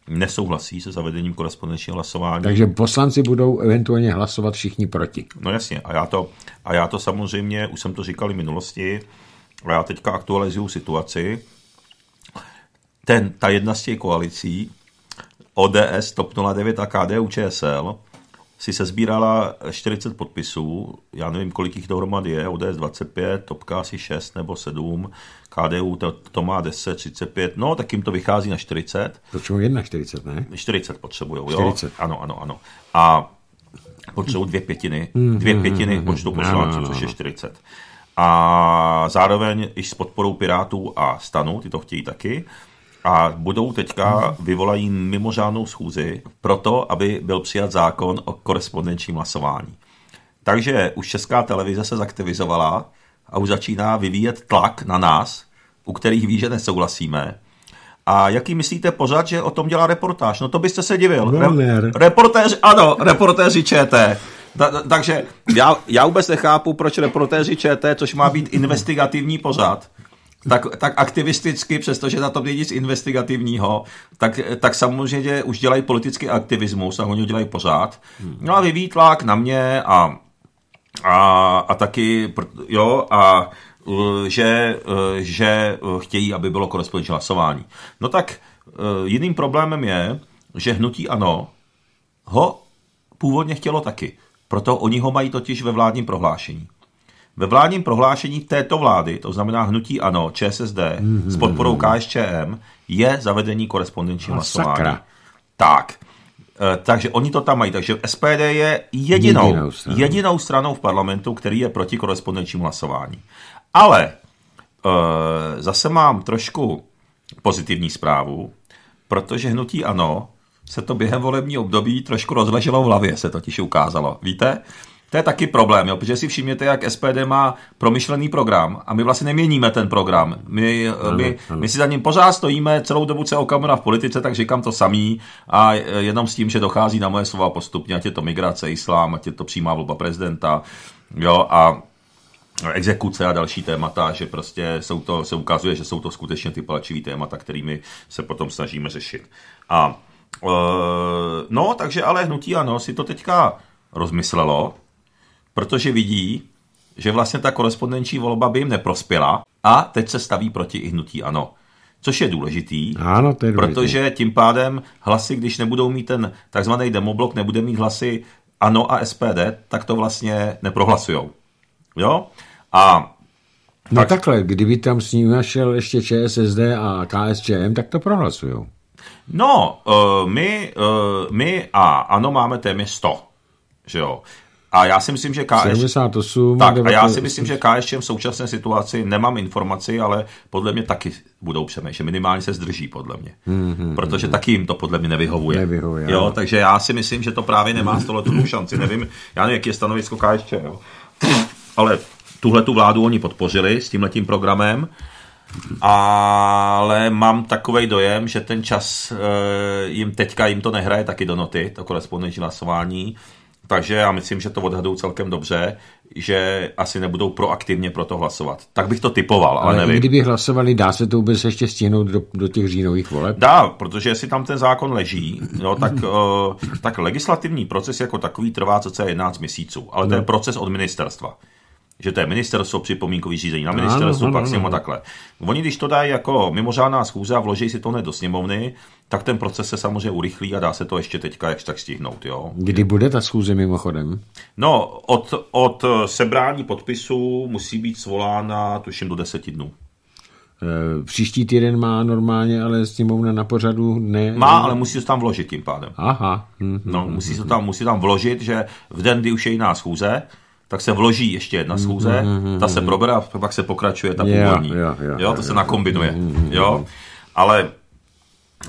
nesouhlasí se zavedením korespondenčního hlasování. Takže poslanci budou eventuálně hlasovat všichni proti. No jasně, a já to, a já to samozřejmě, už jsem to říkal v minulosti, a já teďka aktualizuju situaci. Ten, ta jedna z těch koalicí, ODS, TOP 09 a KDU ČSL, si sezbírala 40 podpisů, já nevím, kolik jich dohromady je, ODS 25, Topka asi 6 nebo 7, KDU to, to má 10, 35, no tak jim to vychází na 40. Potřebují 40, ne? 40 potřebují, jo? 40. Ano, ano, ano. A potřebují dvě pětiny, hmm, dvě hmm, hmm, pětiny počtu poslanců, což je 40. A zároveň i s podporou Pirátů a Stanu, ty to chtějí taky, a budou teďka, vyvolají mimořádnou schůzi proto, aby byl přijat zákon o korespondenčním hlasování. Takže už česká televize se zaktivizovala a už začíná vyvíjet tlak na nás, u kterých ví, že nesouhlasíme. A jaký myslíte pořád, že o tom dělá reportáž? No to byste se divil. Re- reportéři, ano, reportéři ČT. Ta, ta, takže já, já vůbec nechápu, proč reportéři ČT, což má být investigativní pořad, tak, tak aktivisticky, přestože na tom není nic investigativního, tak, tak samozřejmě už dělají politický aktivismus a oni ho dělají pořád. Hmm. No a vyvíjí tlak na mě a, a, a taky, jo, a že, e, že chtějí, aby bylo korespondenční hlasování. No tak e, jiným problémem je, že hnutí ano ho původně chtělo taky. Proto oni ho mají totiž ve vládním prohlášení. Ve vládním prohlášení této vlády, to znamená hnutí ANO, ČSSD, mm-hmm. s podporou KSČM, je zavedení korespondenčního hlasování. Sakra. Tak. E, takže oni to tam mají. Takže SPD je jedinou, jedinou, stranou. jedinou stranou v parlamentu, který je proti korespondenčním hlasování. Ale e, zase mám trošku pozitivní zprávu, protože hnutí ANO se to během volební období trošku rozleželo v hlavě, se totiž ukázalo. Víte? To je taky problém, jo, protože si všimněte, jak SPD má promyšlený program a my vlastně neměníme ten program. My, eh, ano, my, ano. my si za ním pořád stojíme, celou dobu se okamura v politice, tak říkám to samý a eh, jenom s tím, že dochází na moje slova postupně, ať je to migrace, islám, ať je to přímá volba prezidenta, jo, a exekuce a další témata, že prostě jsou to, se ukazuje, že jsou to skutečně ty palačivý témata, kterými se potom snažíme řešit. A e, no, takže ale hnutí ano si to teďka rozmyslelo, protože vidí, že vlastně ta korespondenční volba by jim neprospěla a teď se staví proti i hnutí ano. Což je důležitý, ano, to je důležitý. protože tím pádem hlasy, když nebudou mít ten takzvaný demoblok, nebude mít hlasy ANO a SPD, tak to vlastně neprohlasujou. Jo? A No tak, takhle, kdyby tam s ním našel ještě ČSSD a KSČM, tak to prohlasujou. No, uh, my, uh, my a ano máme téměř 100, že jo. A já si myslím, že KS... 78, tak, 90... a já si myslím, že KSČM v současné situaci nemám informaci, ale podle mě taky budou přemýšlet. Minimálně se zdrží, podle mě. Mm-hmm, Protože mm-hmm. taky jim to podle mě nevyhovuje. nevyhovuje jo, takže já si myslím, že to právě nemá stoletou šanci. Nevím, já nevím, jaký je stanovisko KSČ, ale tuhle tu vládu oni podpořili s tímhletím programem ale mám takový dojem, že ten čas eh, jim teďka jim to nehraje taky do noty, to korespondenční hlasování, takže já myslím, že to odhadují celkem dobře, že asi nebudou proaktivně pro to hlasovat. Tak bych to typoval, ale, ale nevím. kdyby hlasovali, dá se to vůbec ještě stihnout do, do těch říjnových voleb? Dá, protože jestli tam ten zákon leží, no, tak, uh, tak legislativní proces jako takový trvá co 11 měsíců, ale no. to je no. proces od ministerstva že to je ministerstvo, připomínkový řízení na ministerstvu, no, no, pak no, no. takhle. Oni, když to dají jako mimořádná schůze a vloží si to hned do sněmovny, tak ten proces se samozřejmě urychlí a dá se to ještě teďka jak tak stihnout. Jo? Kdy bude ta schůze mimochodem? No, od, od sebrání podpisů musí být svolána tuším do deseti dnů. Eh, příští týden má normálně ale tím na pořadu ne. Má, ale musí se tam vložit tím pádem. Aha. Hm, hm, no, hm, musí se tam, musí tam vložit, že v den, kdy už je jiná schůze, tak se vloží ještě jedna schůze, ta se probere a pak se pokračuje ta původní. Yeah, yeah, yeah, jo, to se nakombinuje. Jo, ale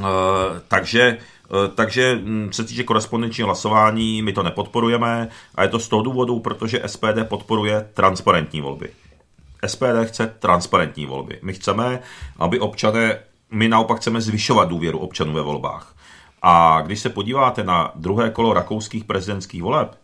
Eh, takže eh, takže hm, se týče korespondenčního hlasování, my to nepodporujeme a je to z toho důvodu, protože SPD podporuje transparentní volby. SPD chce transparentní volby. My chceme, aby občané, my naopak chceme zvyšovat důvěru občanů ve volbách. A když se podíváte na druhé kolo rakouských prezidentských voleb,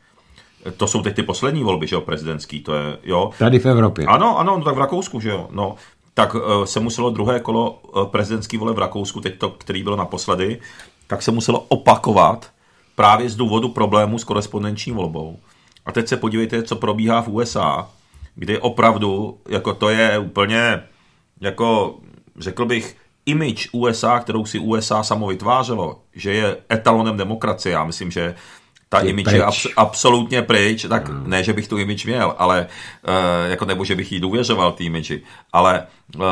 eh, to jsou teď ty poslední volby, že jo, prezidentský, to je, jo. Tady v Evropě. Ano, ano, no tak v Rakousku, že jo, no tak eh, se muselo druhé kolo eh, prezidentský vole v Rakousku, teď to, který bylo naposledy, tak se muselo opakovat právě z důvodu problému s korespondenční volbou. A teď se podívejte, co probíhá v USA, kdy opravdu, jako to je úplně, jako řekl bych, image USA, kterou si USA samo vytvářelo, že je etalonem demokracie. Já myslím, že ta je image pryč. je abs- absolutně pryč, tak hmm. ne, že bych tu image měl, ale uh, jako nebo, že bych jí důvěřoval, ty image, ale uh,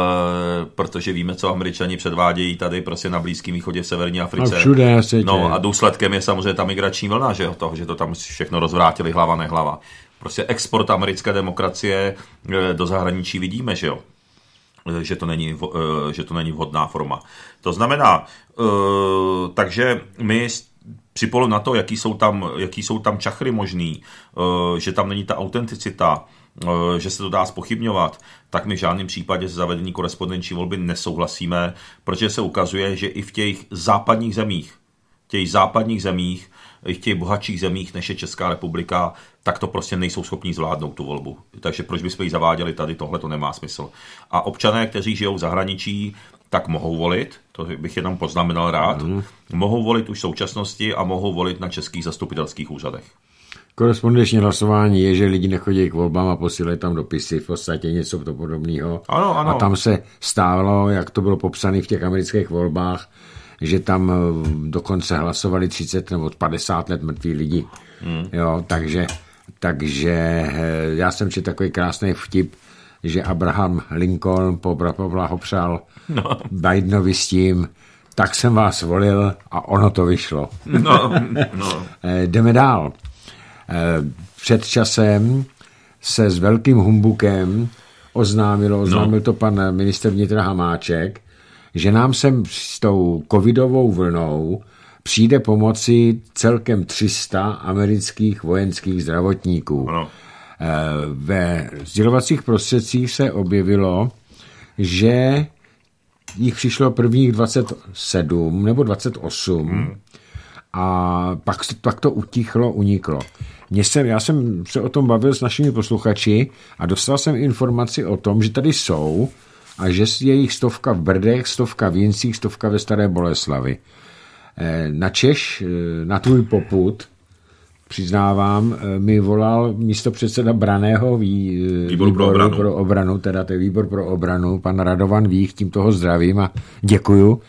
protože víme, co američani předvádějí tady prostě na Blízkém východě v Severní Africe. A všude No a důsledkem je samozřejmě ta migrační vlna, že jo, toho, že to tam všechno rozvrátili hlava nehlava. Prostě export americké demokracie eh, do zahraničí vidíme, že jo že to není, že to není vhodná forma. To znamená, takže my připolo na to, jaký jsou tam, jaký jsou tam čachry možný, eh, že tam není ta autenticita, eh, že se to dá spochybňovat, tak my v žádném případě se zavedení korespondenční volby nesouhlasíme, protože se ukazuje, že i v těch západních zemích, těch západních zemích, i v těch bohatších zemích, než je Česká republika, tak to prostě nejsou schopní zvládnout tu volbu. Takže proč bychom ji zaváděli tady, tohle to nemá smysl. A občané, kteří žijou v zahraničí, tak mohou volit, to bych jenom poznamenal rád, mm. mohou volit už v současnosti a mohou volit na českých zastupitelských úřadech. Korespondenční hlasování je, že lidi nechodí k volbám a posílají tam dopisy, v podstatě něco to podobného. Ano, ano. A tam se stávalo, jak to bylo popsané v těch amerických volbách, že tam eh, dokonce hlasovali 30 nebo 50 let mrtví lidi. Mm. Jo, takže, takže eh, já jsem četl takový krásný vtip, že Abraham Lincoln poblahopřál no. Bidenovi s tím, tak jsem vás volil a ono to vyšlo. No, no. Eh, jdeme dál. Eh, před časem se s velkým humbukem oznámilo, no. oznámil no. to pan minister vnitra Hamáček, že nám sem s tou covidovou vlnou přijde pomoci celkem 300 amerických vojenských zdravotníků. No. Eh, ve sdělovacích prostředcích se objevilo, že jich přišlo prvních 27 nebo 28 a pak, pak to utichlo, uniklo. Mě jsem, já jsem se o tom bavil s našimi posluchači a dostal jsem informaci o tom, že tady jsou a že je jich stovka v Brdech, stovka v Jincích, stovka ve Staré Boleslavi. Eh, na Češ, eh, na tvůj poput, přiznávám, eh, mi volal místo předseda Braného vý, eh, výboru, pro obranu. pro obranu, teda to je výbor pro obranu, pan Radovan Vích, tím toho zdravím a děkuju.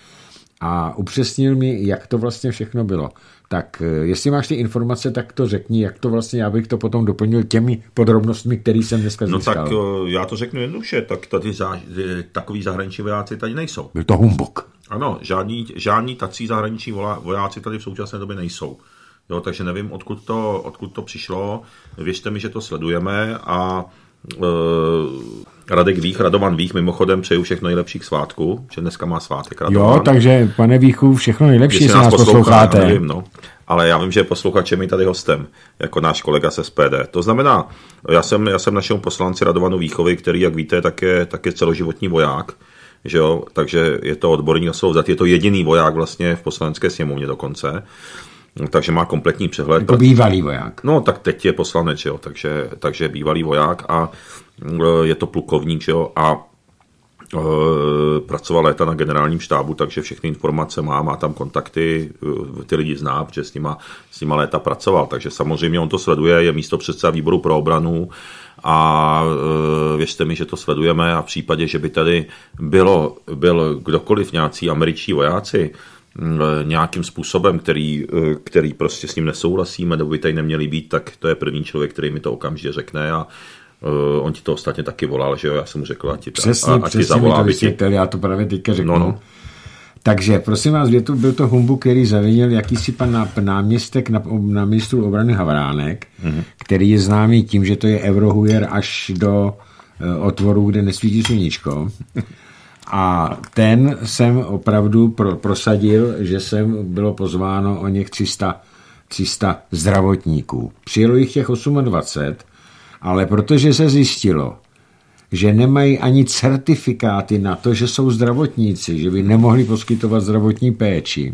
A upřesnil mi, jak to vlastně všechno bylo. Tak eh, jestli máš ty informace, tak to řekni, jak to vlastně, já bych to potom doplnil těmi podrobnostmi, které jsem dneska získal. No tak já to řeknu jednoduše, tak tady za, takový zahraniční vojáci tady nejsou. Byl to humbok. Ano, žádní, žádní tací zahraniční vojáci tady v současné době nejsou. Jo, takže nevím, odkud to, odkud to přišlo. Věřte mi, že to sledujeme a e, Radek Vých, Radovan Vých, mimochodem přeju všechno nejlepší k svátku, že dneska má svátek Radovan. Jo, takže pane Víchu, všechno nejlepší, jestli nás, nás posloucháte. nevím, no. Ale já vím, že posluchač je mi tady hostem, jako náš kolega z SPD. To znamená, já jsem, já jsem našemu poslanci Radovanu Výchovi, který, jak víte, tak je, tak je celoživotní voják, že jo? takže je to odborní oslov, je to jediný voják vlastně v poslanecké sněmovně dokonce takže má kompletní přehled. Jako bývalý voják. No, tak teď je poslanec, jo, takže, takže bývalý voják a mm, je to plukovník, jo, a e, pracoval léta na generálním štábu, takže všechny informace má, má tam kontakty, e, ty lidi zná, protože s nima, s nima léta pracoval. Takže samozřejmě on to sleduje, je místo předseda výboru pro obranu a e, věřte mi, že to sledujeme a v případě, že by tady bylo, byl kdokoliv nějací američtí vojáci, Eh, nějakým způsobem, který, eh, který prostě s ním nesouhlasíme, nebo by tady neměli být, tak to je první člověk, který mi to okamžitě řekne a Uh, on ti to ostatně taky volal, že jo, já jsem mu řekl, a ti, přesně, a, a přesně ti zavolá, to ti... já to právě teďka řeknu. No, no. Takže, prosím vás, to, byl to humbuk, který zavinil jakýsi pan náměstek na, na ministru obrany Havránek, mm-hmm. který je známý tím, že to je eurohujer až do uh, otvoru, kde nesvítí sluníčko. A ten jsem opravdu pro, prosadil, že jsem bylo pozváno o něch 300, 300 zdravotníků. Přijelo jich těch 28, ale protože se zjistilo, že nemají ani certifikáty na to, že jsou zdravotníci, že by nemohli poskytovat zdravotní péči.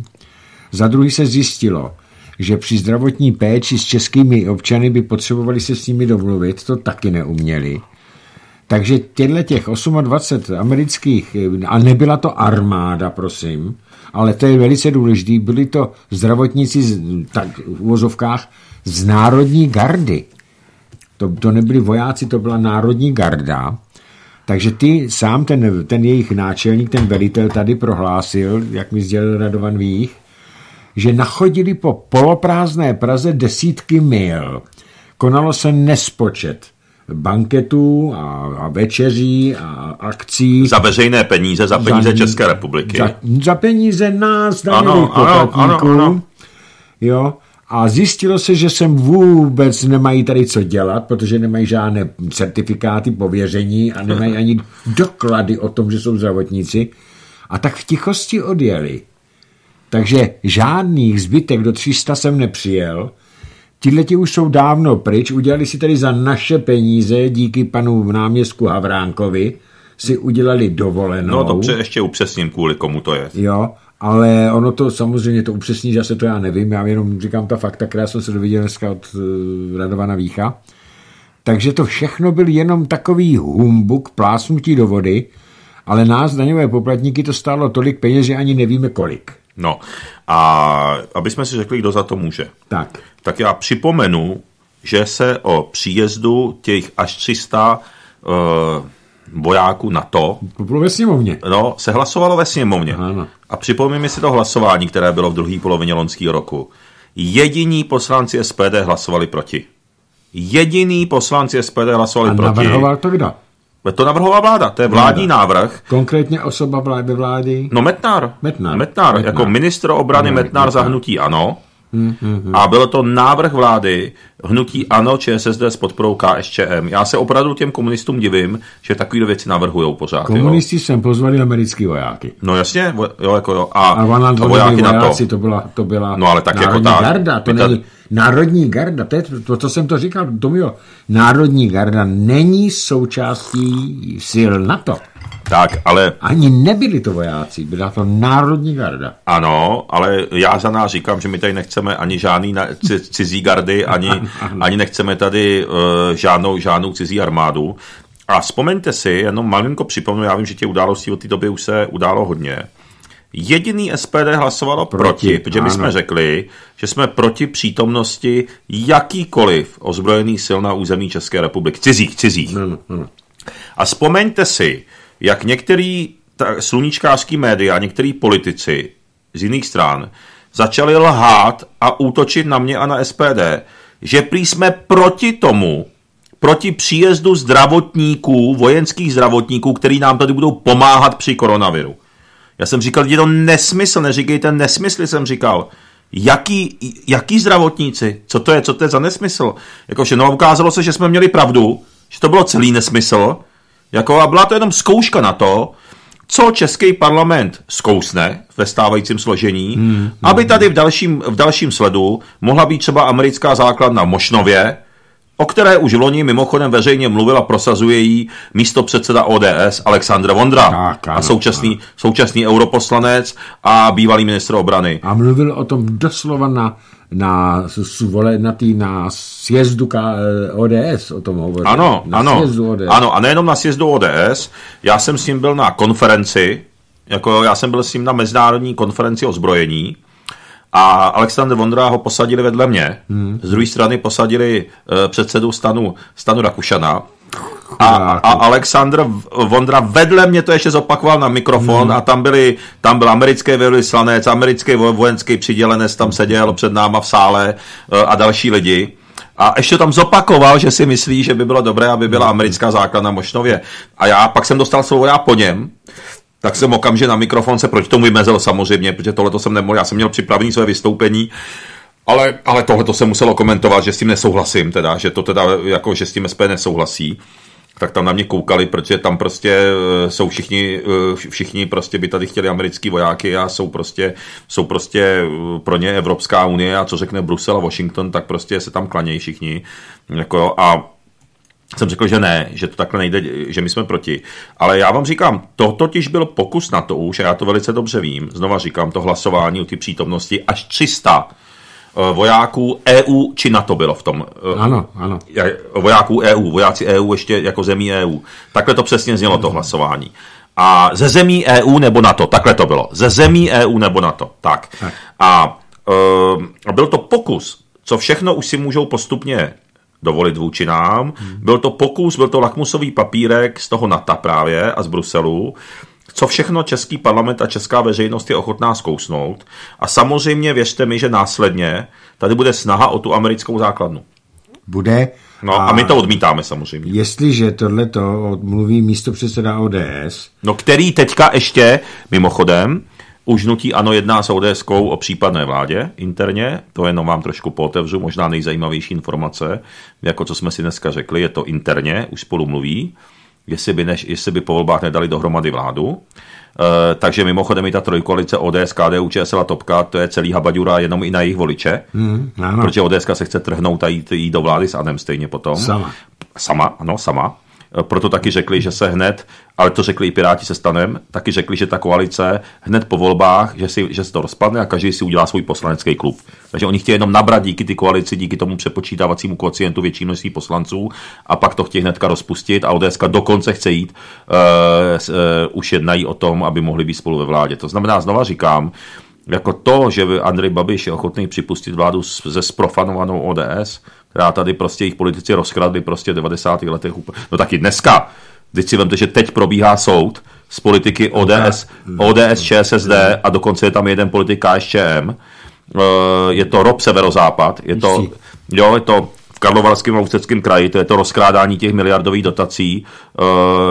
Za druhý se zjistilo, že při zdravotní péči s českými občany by potřebovali se s nimi domluvit, to taky neuměli. Takže těchto těch 28 amerických, eh, a nebyla to armáda, prosím, ale to je velice důležité, byli to zdravotníci z, tak, v uvozovkách z Národní gardy. To, to nebyli vojáci, to byla Národní garda. Takže ty sám, ten, ten jejich náčelník, ten velitel tady prohlásil, jak mi sdělil Radovan Vých, že nachodili po poloprázdné Praze desítky mil. Konalo se nespočet banketů a, a večeří a akcí. Za veřejné peníze, za peníze za, České republiky. Za, za peníze nás, daňových poplatníků. Jo, a zjistilo se, že sem vůbec nemají tady co dělat, protože nemají žádné certifikáty pověření a nemají ani doklady o tom, že jsou zdravotníci. A tak v tichosti odjeli. Takže žádných zbytek do 300 jsem nepřijel, Tihleti už jsou dávno pryč, udělali si tedy za naše peníze, díky panu v náměstku Havránkovi, si udělali dovolenou. No to ještě upřesním, kvůli komu to je. Jo, ale ono to samozřejmě to upřesní, že se to já nevím, já jenom říkám ta fakta, která jsem se doviděl dneska od uh, Radovana Vícha. Takže to všechno byl jenom takový humbuk, plásnutí do vody, ale nás, daňové poplatníky, to stálo tolik peněz, že ani nevíme kolik. No a aby jsme si řekli, kdo za to může. Tak. Tak já připomenu, že se o příjezdu těch až 300 uh, eh, vojáků na To bylo ve sněmovně. No, se hlasovalo ve sněmovně. Ano. A připomeňme si to hlasování, které bylo v druhé polovině loňského roku. Jediní poslanci SPD hlasovali proti. Jediní poslanci SPD hlasovali A proti. A navrhoval to kdo? To navrhová vláda, to je vládní vláda. návrh. Konkrétně osoba vlády, vlády? No Metnar. Metnar. Metnar, jako Metnar. jako ministr obrany no, Metnar, Metnar zahnutí ano. Hmm, hmm, hmm. A byl to návrh vlády, hnutí ANO, ČSSD s podporou KSČM. Já se opravdu těm komunistům divím, že takové věci navrhují pořád. Komunisti jsem pozvali americký vojáky. No jasně, jo, jako jo. A, a, a vojáky na to. to byla, to byla no, ale tak jako národní jako ta, garda, to ta... není, národní garda, to je to, co jsem to říkal, Tomio, národní garda není součástí sil NATO. Tak, ale... Ani nebyli to vojáci, byla to národní garda. Ano, ale já za nás říkám, že my tady nechceme ani žádný na, cizí gardy, ani Ani nechceme tady uh, žádnou, žádnou cizí armádu. A vzpomeňte si, jenom malinko připomenu, já vím, že těch událostí od té doby už se událo hodně. Jediný SPD hlasovalo proti, proti protože ano. my jsme řekli, že jsme proti přítomnosti jakýkoliv ozbrojený sil na území České republiky. Cizích, cizích. Ano, ano. No. A vzpomeňte si, jak některý ta, sluníčkářský média, některý politici z jiných stran začali lhát a útočit na mě a na SPD, že prý jsme proti tomu, proti příjezdu zdravotníků, vojenských zdravotníků, který nám tady budou pomáhat při koronaviru. Já jsem říkal, je to nesmysl, neříkejte nesmysl, jsem říkal. Jaký, jaký zdravotníci? Co to je? Co to je za nesmysl? Jako všechno ukázalo se, že jsme měli pravdu, že to bylo celý nesmysl. Jako a byla to jenom zkouška na to, co český parlament zkousne ve stávajícím složení, hmm, aby tady v dalším, v dalším sledu mohla být třeba americká základna v Mošnově, o které už loni mimochodem veřejně mluvila a prosazuje jí místo předseda ODS Aleksandr Vondra tak, ano, a současný, současný europoslanec a bývalý ministr obrany. A mluvil o tom doslova na, na, na, tý, na sjezdu ODS o tom hovořil. Ano, na ano, ODS. ano, a nejenom na sjezdu ODS, já jsem s ním byl na konferenci, jako já jsem byl s ním na mezinárodní konferenci o zbrojení a Alexander Vondra ho posadili vedle mě. Hmm. Z druhé strany posadili uh, předsedu stanu, stanu Rakušana. A, a Alexandr Vondra vedle mě to ještě zopakoval na mikrofon hmm. a tam, byli, tam byl americký vyslanec, americký vojenský přidělenec tam seděl před náma v sále uh, a další lidi. A ještě tam zopakoval, že si myslí, že by bylo dobré, aby byla americká základna Mošnově. A já pak jsem dostal svou já po něm, tak jsem okamžitě na mikrofon se proti tomu vymezil samozřejmě, protože tohle jsem nemohl, já jsem měl připravený své vystoupení, ale, ale tohle to se muselo komentovat, že s tím nesouhlasím, teda, že to teda, jako, že s tím SP nesouhlasí tak tam na mě koukali, protože tam prostě eh, jsou všichni, eh, všichni prostě by tady chtěli americký vojáky a jsou prostě, jsou prostě eh, pro ně Evropská unie a co řekne Brusel a Washington, tak prostě se tam klanějí všichni. Jako, a jsem řekl, že ne, že to takhle nejde, že my jsme proti. Ale já vám říkám, to totiž byl pokus na to už, a já to velice dobře vím, znova říkám, to hlasování u ty přítomnosti až 300 eh, vojáků EU či na to bylo v tom. Eh, ano, ano. Vojáků EU, vojáci EU ještě jako zemí EU. Takhle to přesně znělo to hlasování. A ze zemí EU nebo na to. takhle to bylo. Ze zemí EU nebo na tak. tak. A eh, a byl to pokus, co všechno už si můžou postupně dovolit vůči nám. Hmm. Byl to pokus, byl to lakmusový papírek z toho NATO právě a z Bruselu, co všechno český parlament a česká veřejnost je ochotná zkousnout. A samozřejmě věřte mi, že následně tady bude snaha o tu americkou základnu. Bude. No a, a my to odmítáme samozřejmě. Jestliže tohle to mluví místo předseda ODS. No který teďka ještě, mimochodem, už nutí ANO jedná s ODS o případné vládě interně, to jenom vám trošku pootevřu, možná nejzajímavější informace, jako co jsme si dneska řekli, je to interně, už spolu mluví, jestli by, než, jestli by po volbách nedali dohromady vládu. E, takže mimochodem i ta trojkoalice ODS, KDU, ČSL a Topka, to je celý habaďura jenom i na jejich voliče, mm, protože ODS se chce trhnout a jít, jít do vlády s Adem stejně potom. Sama. Sama, ano, sama. Eh, proto taky řekli, že se hned, ale to řekli i Piráti se stanem, taky řekli, že ta koalice hned po volbách, že, si, že se to rozpadne a každý si udělá svůj poslanecký klub. Takže oni chtějí jenom nabrat díky ty koalici, díky tomu přepočítávacímu kocientu větší množství poslanců a pak to chtějí hnedka rozpustit a ODS dokonce chce jít, uh, uh, už jednají o tom, aby mohli být spolu ve vládě. To znamená, znova říkám, jako to, že Andrej Babiš je ochotný připustit vládu ze sprofanovanou ODS, která tady prostě jejich politici rozkradli prostě v 90. letech. No taky dneska, Teď si vemte, že teď probíhá soud z politiky ODS, ODS ČSSD a dokonce je tam jeden politik KSČM. Eh, je to ROP Severozápad, je to, jo, je to Karlovarském a Ústeckém kraji, to je to rozkrádání těch miliardových dotací eh,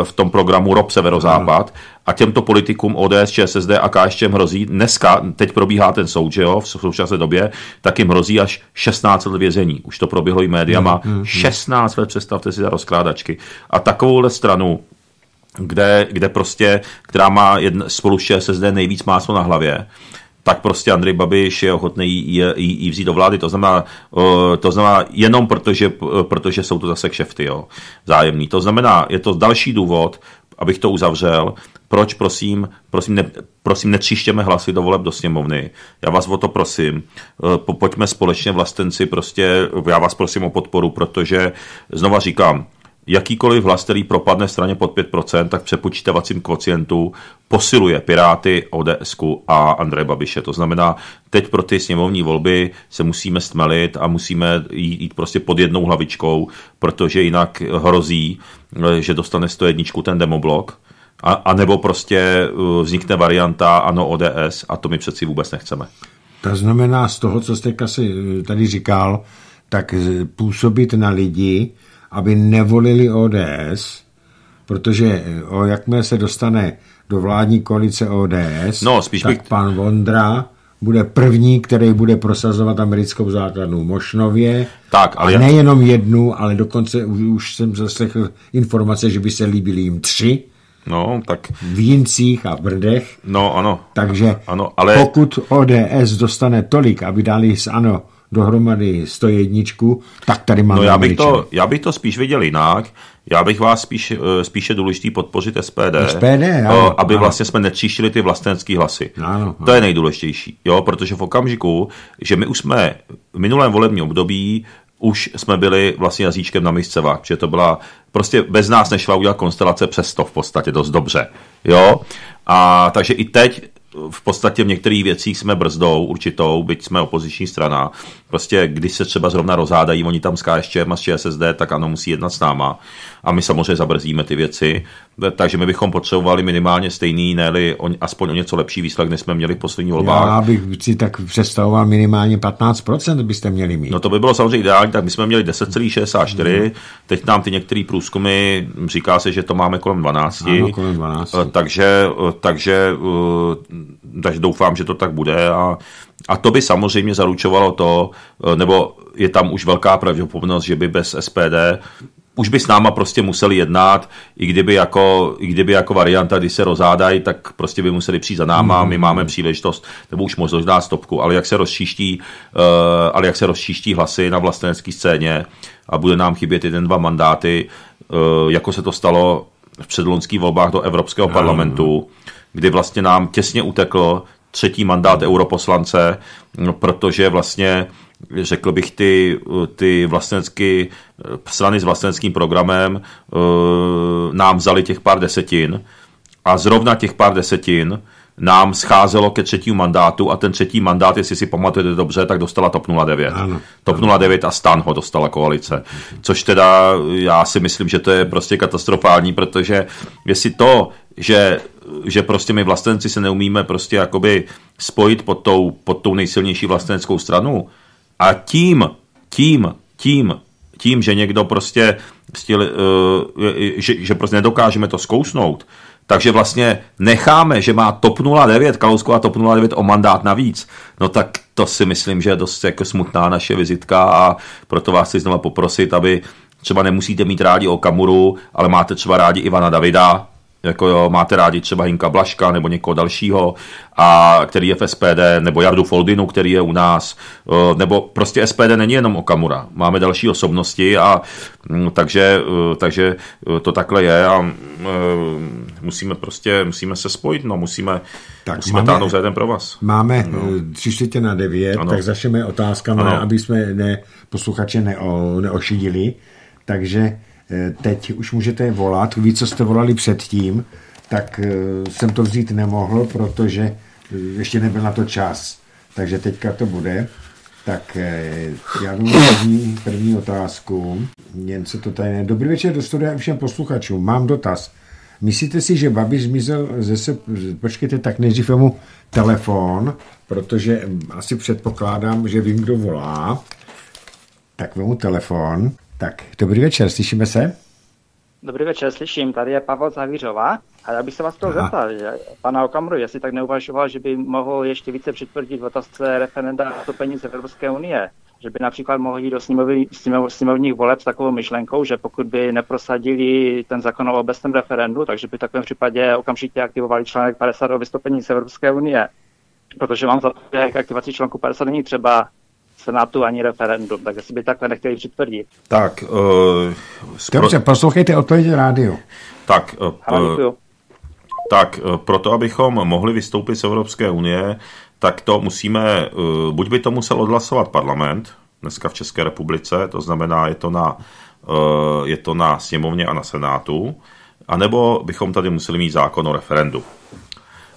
v tom programu ROP Severozápad. A těmto politikům ODS, ČSSD a KSČM hrozí, dneska, teď probíhá ten soud, že jo, v současné době, tak jim hrozí až 16 let vězení. Už to proběhlo i médiama. má hmm, 16 let, představte si, za rozkrádačky. A takovouhle stranu kde, kde prostě, která má jedn, spolu s ČSSD nejvíc máslo na hlavě, tak prostě Andrej Babiš je ochotný ji, vzít do vlády. To znamená, eh, to znamená jenom protože, eh, protože jsou to zase kšefty jo, zájemný. To znamená, je to další důvod, abych to uzavřel, proč prosím, prosím, ne, prosím netříštěme hlasy do voleb do sněmovny. Já vás o to prosím. Eh, po, pojďme společně vlastenci prostě, já vás prosím o podporu, protože znova říkám, jakýkoliv hlas, který propadne straně pod 5%, tak přepočítavacím kvocientu posiluje Piráty, ods a Andreje Babiše. To znamená, teď pro ty sněmovní volby se musíme stmelit a musíme jít prostě pod jednou hlavičkou, protože jinak hrozí, že dostane 101 ten demoblok, a, a nebo prostě uh, vznikne varianta ano ODS a to my přeci vůbec nechceme. To znamená z toho, co jste eh, tady říkal, tak působit na lidi, aby nevolili ODS, protože eh, o jakmile se dostane do vládní koalice ODS, no, spíš tak bych... pan Vondra bude první, který bude prosazovat americkou základnu Mošnově. Tak, ale a nejenom jednu, ale dokonce už, už jsem zaslechl informace, že by se líbili jim tři. No, tak... V Jincích a v Brdech. No, ano. Takže ano, ale... pokud ODS dostane tolik, aby dali s ANO dohromady 101, tak tady máme no já bych, to, já bych to spíš viděl jinak. Já bych vás spíš, eh, spíše důležitý podpořit SPD, SPD eh, ano, aby ano. vlastně jsme netříštili ty vlastenské hlasy. Ano, ano. To je nejdůležitější, jo, protože v okamžiku, že my už jsme v minulém volebním období už jsme byli vlastně jazíčkem na misce vah, že to byla prostě bez nás nešla udělat konstelace přes v podstatě dost dobře, jo. A takže i teď v podstatě v některých věcích jsme brzdou určitou, byť jsme opoziční strana, Prostě když se třeba zrovna rozhádají oni tam s KSČM a s ČSSD, tak ano, musí jednat s náma. A my samozřejmě zabrzdíme ty věci. Takže my bychom potřebovali minimálně stejný, ne aspoň o něco lepší výsledek, než jsme měli v poslední volbách. Já bych si tak představoval minimálně 15% byste měli mít. No to by bylo samozřejmě ideální, tak my jsme měli 10,64, mm. teď nám ty některé průzkumy, říká se, že to máme kolem 12. Ano, kolem 12. Eh, takže, eh, takže, eh, takže doufám, že to tak bude a a to by samozřejmě zaručovalo to, eh, nebo je tam už velká pravděpodobnost, že by bez SPD už by s náma prostě museli jednat, i kdyby jako, i kdyby jako varianta, když se rozádají, tak prostě by museli přijít za náma, my máme mhm. příležitost, nebo už možnost dát stopku, ale jak se rozčíští, uh, eh, ale jak se rozčíští hlasy na vlastenecké scéně a bude nám chybět jeden, dva mandáty, uh, jako se to stalo v předlonských volbách do Evropského parlamentu, kdy vlastně nám těsně uteklo třetí mandát europoslance, no, protože vlastně řekl bych, ty, ty vlastnecky, strany s vlastenským programem eh, nám vzali těch pár desetin a zrovna těch pár desetin nám scházelo ke třetímu mandátu a ten třetí mandát, jestli si pamatujete dobře, tak dostala TOP 09. Ano. TOP 09 a STAN ho dostala koalice. Což teda já si myslím, že to je prostě katastrofální, protože jestli to, že že prostě my vlastenci se neumíme prostě jakoby spojit pod tou, pod tou nejsilnější vlasteneckou stranu a tím, tím, tím, tím, že někdo prostě, stil, prostě, eh, že, že prostě nedokážeme to zkousnout, takže vlastně necháme, že má TOP 09, a TOP 09 o mandát navíc, no tak to si myslím, že je dost jako smutná naše vizitka a proto vás chci znova poprosit, aby třeba nemusíte mít rádi o Kamuru, ale máte třeba rádi Ivana Davida, jako jo, máte rádi třeba Hinka Blaška nebo někoho dalšího, a který je v SPD, nebo Jardu Foldinu, který je u nás, eh, nebo prostě SPD není jenom Okamura, máme další osobnosti a mm, takže, eh, takže eh, to takhle je a musíme prostě, musíme se spojit, no musíme, tak musíme máme, táhnout za jeden pro vás. Máme no. tři čtvrtě na devět, ano. tak začneme otázkama, ano. aby jsme ne, posluchače neo, neošidili, takže Eh, teď už můžete volat. ví, co jste volali předtím, tak eh, jsem to vzít nemohl, protože eh, ještě nebyl na to čas. Takže teďka to bude. Tak já dám první, první otázku. Jen se to tady ne... Dobrý večer do studia všem posluchačům. Mám dotaz. Myslíte si, že Babiš zmizel ze se... Počkejte, tak nejdřív mu telefon, protože mm, asi předpokládám, že vím, kdo volá. Tak mu telefon. Tak, dobrý večer, slyšíme se? Dobrý večer, slyším, tady je Pavel Zavířová a já bych se vás chtěl zeptat, pana Okamru, jestli tak neuvažoval, že by mohl ještě více přitvrdit v otázce referenda o vstoupení z Evropské unie, že by například mohl jít do sněmovních sněmov, sněmovních voleb s takovou myšlenkou, že pokud by neprosadili ten zákon o obecném referendu, takže by v takovém případě okamžitě aktivovali článek 50 o vystoupení z Evropské unie, protože mám za to, že k aktivaci článku 50 není třeba Senátu ani referendum, tak jestli by takhle nechtěli přitvrdit. Tak. Uh, spro... Dobře, poslouchejte odpověď rádiu. Tak, uh, tak uh, proto, abychom mohli vystoupit z Evropské unie, tak to musíme, uh, buď by to musel odhlasovat parlament, dneska v České republice, to znamená, je to na, uh, je to na sněmovně a na senátu, anebo bychom tady museli mít zákon o referendu.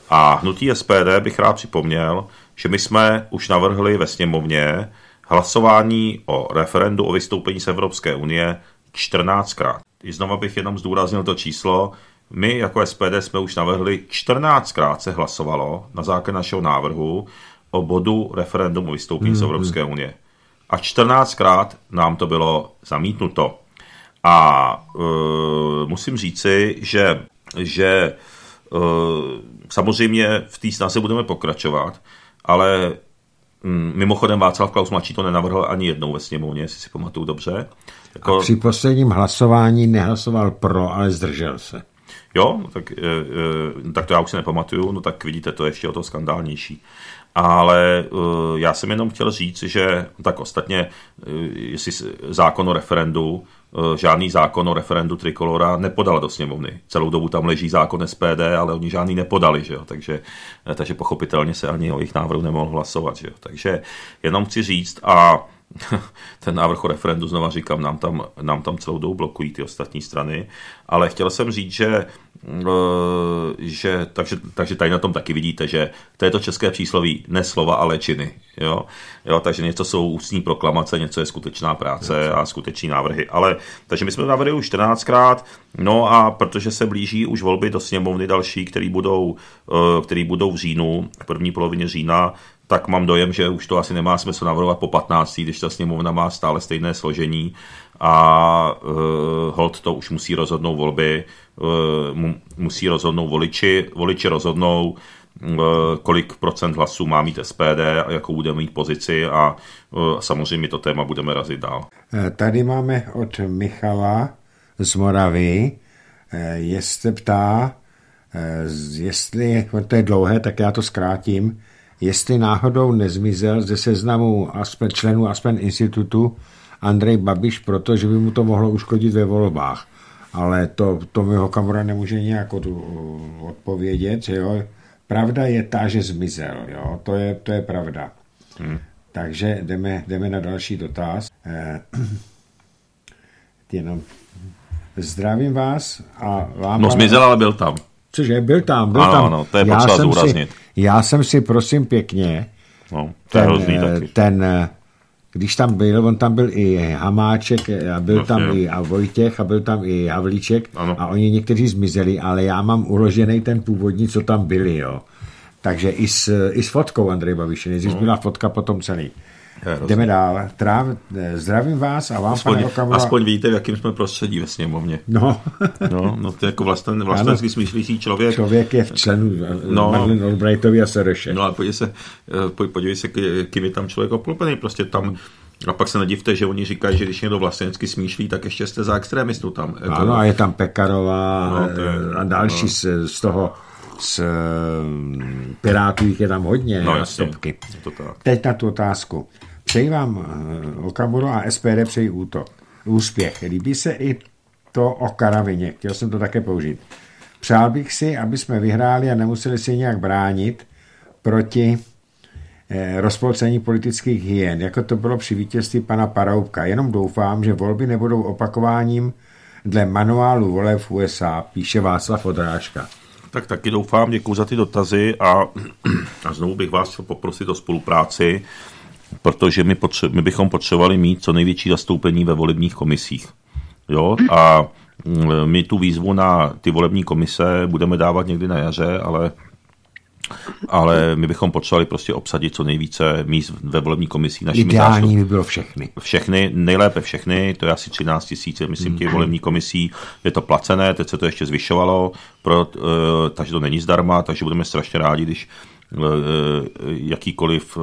A hnutí SPD bych rád připomněl, že my jsme už navrhli ve sněmovně hlasování o referendu o vystoupení z Evropské unie 14krát. I znova bych jenom zdůraznil to číslo. My jako SPD jsme už navrhli 14krát se hlasovalo na základě našeho návrhu o bodu referendum o vystoupení mm-hmm. z mhm, Evropské mhm. unie. A 14krát nám to bylo zamítnuto. A uh, musím říci, že, že Eh, samozřejmě v té snaze budeme pokračovat, ale mm, mimochodem Václav Klaus mladší to nenavrhl ani jednou ve sněmovně, jestli si pamatuju dobře. Jako... A při posledním hlasování nehlasoval pro, ale zdržel se. Jo, no tak, eh, eh, tak to já už si nepamatuju, no tak vidíte, to je ještě o to skandálnější. Ale já jsem jenom chtěl říct, že tak ostatně, jestli zákon o referendu Eh, žádný zákon o referendu Trikolora nepodala do sněmovny. Celou dobu tam leží zákon SPD, ale oni žádný nepodali, že jo? Takže, eh, takže pochopitelně se ani o jejich návrhu nemohl hlasovat. Že jo? Takže jenom chci říct a ten návrh o referendu, znova říkám, nám tam, nám tam celou dobu blokují ty ostatní strany, ale chtěl jsem říct, že Eh, že, takže, takže tady na tom taky vidíte, že to je to české přísloví, ne slova, ale činy. Jo? Jo, takže něco jsou ústní proklamace, něco je skutečná práce a skuteční návrhy. Ale, takže my jsme to navrhli už 14krát, no a protože se blíží už volby do sněmovny další, které budou, eh, který budou v říjnu, v první polovině října, tak mám dojem, že už to asi nemá smysl navrhovat po 15, když ta sněmovna má stále stejné složení a uh, eh, hold to už musí rozhodnout volby, Eh, musí rozhodnout voliči, voliči rozhodnou, eh, kolik procent hlasů má mít SPD a jakou bude mít pozici a eh, samozřejmě to téma budeme razit dál. Tady máme od Michala z Moravy, jestli ptá, jestli, jako to je dlouhé, tak já to zkrátím, jestli náhodou nezmizel ze seznamu členů Aspen institutu Andrej Babiš, protože by mu to mohlo uškodit ve volbách ale to, to mi Hokamura nemůže nějak od, odpovědět. Jo. Pravda je ta, že zmizel, jo. To, je, to je pravda. Hmm. Takže jdeme, jdeme na další dotaz. Eh, jenom zdravím vás a vám... No zmizel, ale byl tam. Cože, byl tam, byl ano, tam. Ano, to je potřeba zúraznit. já jsem si, prosím pěkně, no, to ten, je ten, eh, taky. ten eh, když tam byl, on tam byl i Hamáček, eh, a byl no, tam i a Vojtěch, a byl tam i Havlíček, ano. a oni někteří zmizeli, ale já mám uložený ten původní, co tam byli, jo. Takže i s, i s fotkou Andrej Babiše. Nejdřív no. byla fotka, potom celý. Jdeme dál. Tráv, eh, zdravím vás a vás, aspoň, pane Okamura. Aspoň víte, v jakém jsme prostředí ve sněmovně. No. no, no to je jako vlasten, vlastensky smýšlící člověk. Člověk je v členu eh, no, Marlin Albrightovi a Sereše. No a podívej se, eh, podívej se, kým je tam člověk oplopený. Prostě tam a pak se nedivte, že oni říkají, že když někdo vlastenecky smýšlí, tak ještě jste za extremistu tam. Jako- ano, a je tam Pekarová no, je, a další no. z, z toho z eh, Pirátů jich je tam hodně no, na stopky. To tak. Teď na tu otázku. Přeji vám eh, Okamuro a SPD přeji útok. Úspěch. Líbí se i to o karavině. Chtěl jsem to také použít. Přál bych si, aby jsme vyhráli a nemuseli se nějak bránit proti eh, rozpolcení politických hyen, jako to bylo při vítězství pana Paroubka. Jenom doufám, že volby nebudou opakováním dle manuálu voleb v USA, píše Václav Odrážka. Tak taky doufám, děkuji za ty dotazy a, a znovu bych vás chtěl poprosit o spolupráci, protože my, potře- my bychom potřebovali mít co největší zastoupení ve volebních komisích. Jo? A mm, my tu výzvu na ty volební komise budeme dávat někdy na jaře, ale ale my bychom potřebovali prostě obsadit co nejvíce míst ve volební komisí Ideální zástup. by bylo všechny. Všechny, nejlépe všechny, to je asi 13 tisíc, myslím, těch mhm. volební komisí, je to placené, teď se to ještě zvyšovalo, pro, eh, takže to není zdarma, takže budeme strašně rádi, když eh, eh, jakýkoliv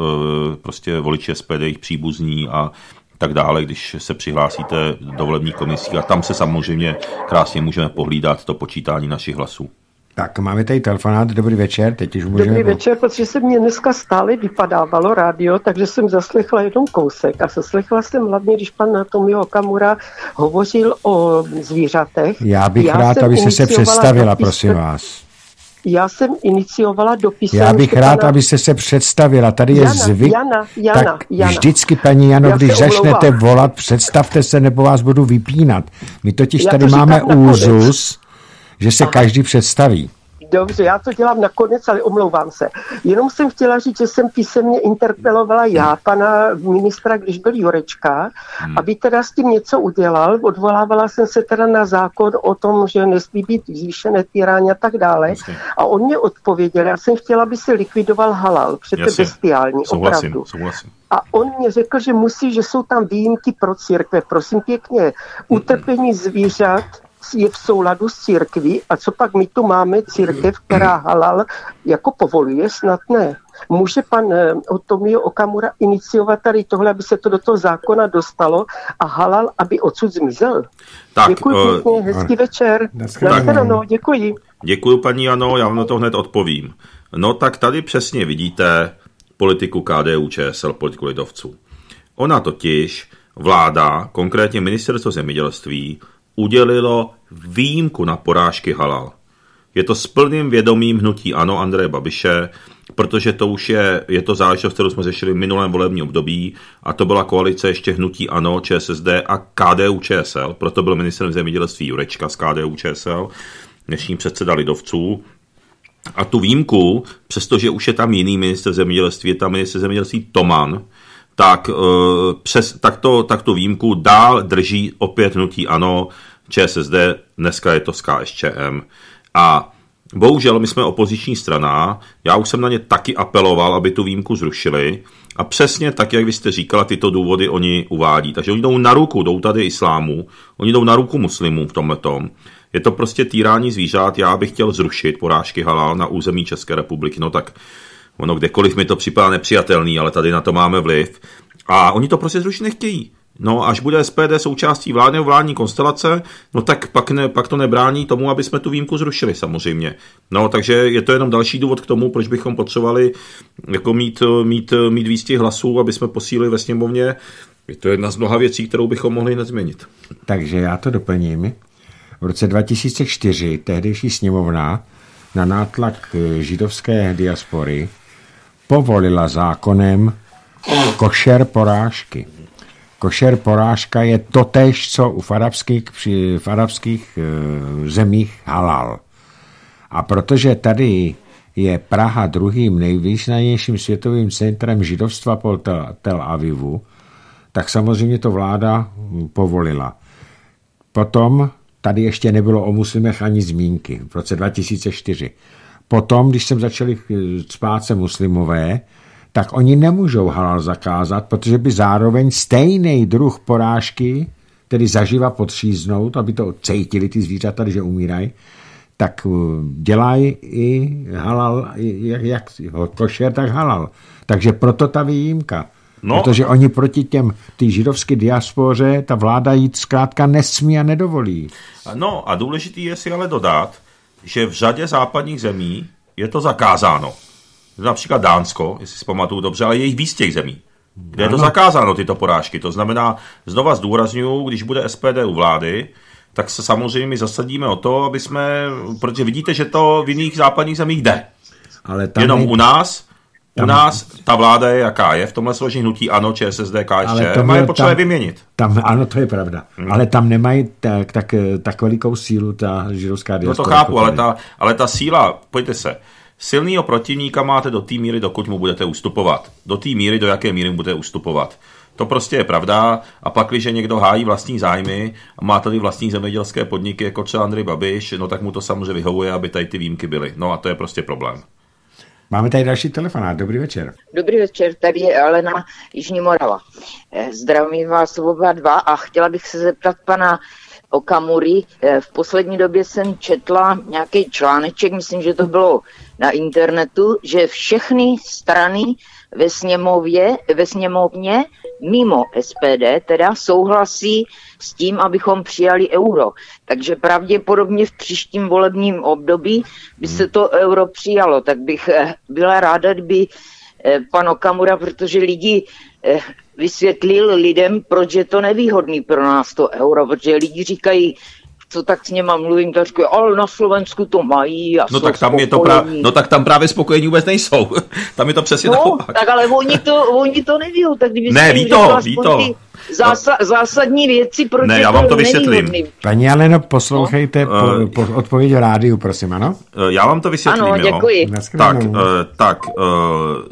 prostě voliči SPD, jejich příbuzní a tak dále, když se přihlásíte do volební komisí a tam se samozřejmě krásně můžeme pohlídat to počítání našich hlasů. Tak, máme tady telefonát, dobrý večer, teď už můžeme... Dobrý večer, protože se mě dneska stále vypadávalo rádio, takže jsem zaslechla jenom kousek a zaslechla jsem hlavně, když pan Natomio Kamura hovořil o zvířatech. Já bych Já rád, aby se se představila, dopis... prosím vás. Já jsem iniciovala dopisem... Já bych rád, pana... aby se představila. Tady je Jana, zvyk, Jana, Jana, tak Jana. vždycky, paní Jano, Já když začnete volat, představte se, nebo vás budu vypínat. My totiž Já tady máme úzus... Nakonec že se každý představí. Dobře, já to dělám nakonec, ale omlouvám se. Jenom jsem chtěla říct, že jsem písemně interpelovala já pana ministra, když byl Jurečka, hmm. aby teda s tím něco udělal. Odvolávala jsem se teda na zákon o tom, že nesmí být zvýšené týrání a tak dále. Jasně. A on mě odpověděl, já jsem chtěla, aby se likvidoval halal, přece to bestiální, souhlasím, opravdu. Souhlasím. A on mě řekl, že musí, že jsou tam výjimky pro církve. Prosím pěkně, hmm. utrpení zvířat je v souladu s církví a co pak my tu máme církev, která halal jako povoluje, snad ne. Může pan eh, Otomio Okamura iniciovat tady tohle, aby se to do toho zákona dostalo a halal, aby odsud zmizel? Tak, děkuji uh, pěkně, hezký uh, večer. Nashledanou, děkuji. Děkuji paní Ano, já vám na to hned odpovím. No tak tady přesně vidíte politiku KDU ČSL, politiku lidovců. Ona totiž, vláda, konkrétně ministerstvo zemědělství, udělilo výjimku na porážky halal. Je to s plným vědomím hnutí Ano Andreje Babiše, protože to už je, je to záležitost, kterou jsme řešili v minulém volebním období a to byla koalice ještě hnutí ANO, ČSSD a KDU ČSL, proto byl ministrem zemědělství Jurečka z KDU ČSL, dnešní předseda lidovců. A tu výjimku, přestože už je tam jiný minister zemědělství, je tam minister zemědělství Toman, tak, eh, přes, tak, to, tak tu výjimku dál drží opět nutí ANO, ČSSD, dneska je to s KSČM. A bohužel my jsme opoziční strana, já už jsem na ně taky apeloval, aby tu výjimku zrušili a přesně tak, jak vy jste říkala, tyto důvody oni uvádí. Takže oni jdou na ruku, jdou tady islámu, oni jdou na ruku muslimům v tomhle tom. Je to prostě týrání zvířat, já bych chtěl zrušit porážky halal na území České republiky, no tak Ono kdekoliv mi to připadá nepřijatelný, ale tady na to máme vliv. A oni to prostě zrušit nechtějí. No, až bude SPD součástí vládné vládní konstelace, no tak pak, ne, pak to nebrání tomu, aby jsme tu výjimku zrušili samozřejmě. No, takže je to jenom další důvod k tomu, proč bychom potřebovali jako mít, mít, mít těch hlasů, aby jsme posílili ve sněmovně. Je to jedna z mnoha věcí, kterou bychom mohli hned změnit. Takže já to doplním. V roce 2004 tehdejší sněmovna na nátlak židovské diaspory povolila zákonem košer porážky. Košer porážka je totéž, co u arabských, v arabských e, zemích halal. A protože tady je Praha druhým nejvýznamnějším světovým centrem židovstva po Tel Avivu, tak samozřejmě to vláda povolila. Potom tady ještě nebylo o muslimech ani zmínky v roce 2004. Potom, když jsem začali cpát eh, se muslimové, tak oni nemůžou halal zakázat, protože by zároveň stejný druh porážky, tedy zaživa podříznout, aby to cítili ty zvířata, že umírají, tak eh, dělají i halal, jak, jak košer, tak halal. Takže proto ta výjimka. No. Protože oni proti těm, ty židovské diaspoře, ta vláda jít zkrátka nesmí a nedovolí. No a důležitý je si ale dodat, že v řadě západních zemí je to zakázáno. Například Dánsko, jestli si pamatuju dobře, ale je jich víc těch zemí, kde ano. je to zakázáno, tyto porážky. To znamená, znova zdůraznuju, když bude SPD u vlády, tak se samozřejmě zasadíme o to, aby jsme, protože vidíte, že to v jiných západních zemích jde. Ale tam Jenom je... u nás tam... U nás ta vláda je jaká je, v tomhle složení hnutí ano, ČSSD, KSČ, má je potřeba tam, vyměnit. Tam, ano, to je pravda, hmm. ale tam nemají tak, tak, tak velikou sílu ta židovská diaspora. No to chápu, ale ta, ale ta síla, pojďte se, silného protivníka máte do té míry, dokud mu budete ustupovat. Do té míry, do jaké míry mu budete ustupovat. To prostě je pravda. A pak, když někdo hájí vlastní zájmy a má tady vlastní zemědělské podniky, jako třeba Andrej Babiš, no tak mu to samozřejmě vyhovuje, aby tady ty výjimky byly. No a to je prostě problém. Máme tady další telefonát. Dobrý večer. Dobrý večer, tady je Elena Jižní Morava. Eh, zdravím vás oba dva a chtěla bych se zeptat pana Okamury. Eh, v poslední době jsem četla nějaký článeček, myslím, že to bylo na internetu, že všechny strany ve, sněmově, ve sněmovně mimo SPD teda souhlasí s tím, abychom přijali euro. Takže pravděpodobně v příštím volebním období by se hmm. to euro přijalo. Tak bych eh, byla ráda, kdyby eh, pan Okamura, protože lidi eh, vysvětlil lidem, proč je to nevýhodný pro nás to euro, protože lidi říkají, co tak s něma mluvím, tak říkají, ale na Slovensku to mají a no, tak tam spokojení. je to právě, no tak tam právě spokojení vůbec nejsou. tam je to přesně no, naopak. tak ale oni to, oni to neví, tak kdyby ne, ví to, ví to. Zása, zásadní věci, proč ne, já vám to vysvětlím. Hodný. Paní Aleno, poslouchejte no? po, eh, po odpověď rádiu, prosím, ano? Eh, já vám to vysvětlím, ano, děkuji. Jo? Tak, eh, tak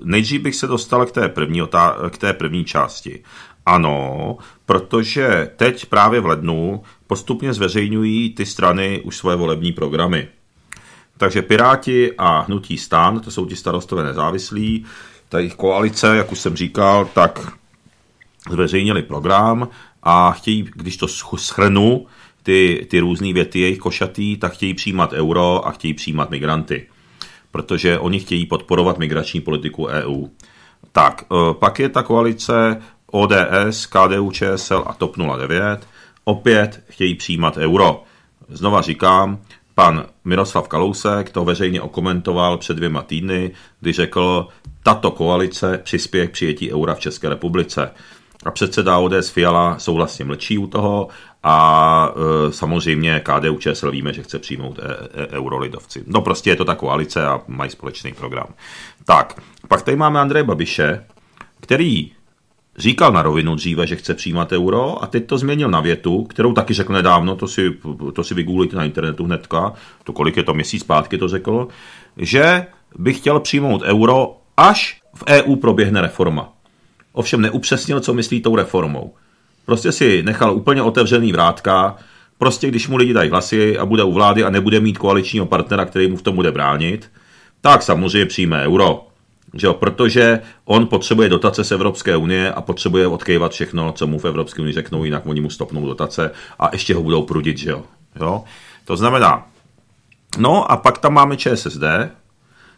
nejdřív bych se dostal k té první, otá- k té první části. Ano, protože teď právě v lednu postupně zveřejňují ty strany už svoje volební programy. Takže Piráti a Hnutí stan, to jsou ti starostové nezávislí, ta jejich koalice, jak už jsem říkal, tak zveřejnili program a chtějí, když to schrnu, ty, ty různé věty jejich košatý, tak chtějí přijímat euro a chtějí přijímat migranty, protože oni chtějí podporovat migrační politiku EU. Tak, eh, pak je ta koalice ODS, KDU, ČSL a TOP 09, opět chtějí přijímat euro. Znova říkám, pan Miroslav Kalousek to veřejně okomentoval před dvěma týdny, kdy řekl, tato koalice přispěje k přijetí eura v České republice. A předseda ODS Fiala souhlasně mlčí u toho a e, samozřejmě KDU ČSL víme, že chce přijmout e, e, eurolidovci. No prostě je to ta koalice a mají společný program. Tak, pak tady máme Andreje Babiše, který Říkal na rovinu dříve, že chce přijímat euro a teď to změnil na větu, kterou taky řekl nedávno, to si, to si vygooglíte na internetu hnedka, to kolik je to měsíc zpátky to řekl, že by chtěl přijmout euro, až v EU proběhne reforma. Ovšem neupřesnil, co myslí tou reformou. Prostě si nechal úplně otevřený vrátka, prostě když mu lidi dají hlasy a bude u vlády a nebude mít koaličního partnera, který mu v tom bude bránit, tak samozřejmě přijme euro. Že jo, protože on potřebuje dotace z Evropské unie a potřebuje odkejvat všechno, co mu v Evropské unii řeknou, jinak oni mu stopnou dotace a ještě ho budou prudit, že jo. jo? To znamená, no a pak tam máme ČSSD,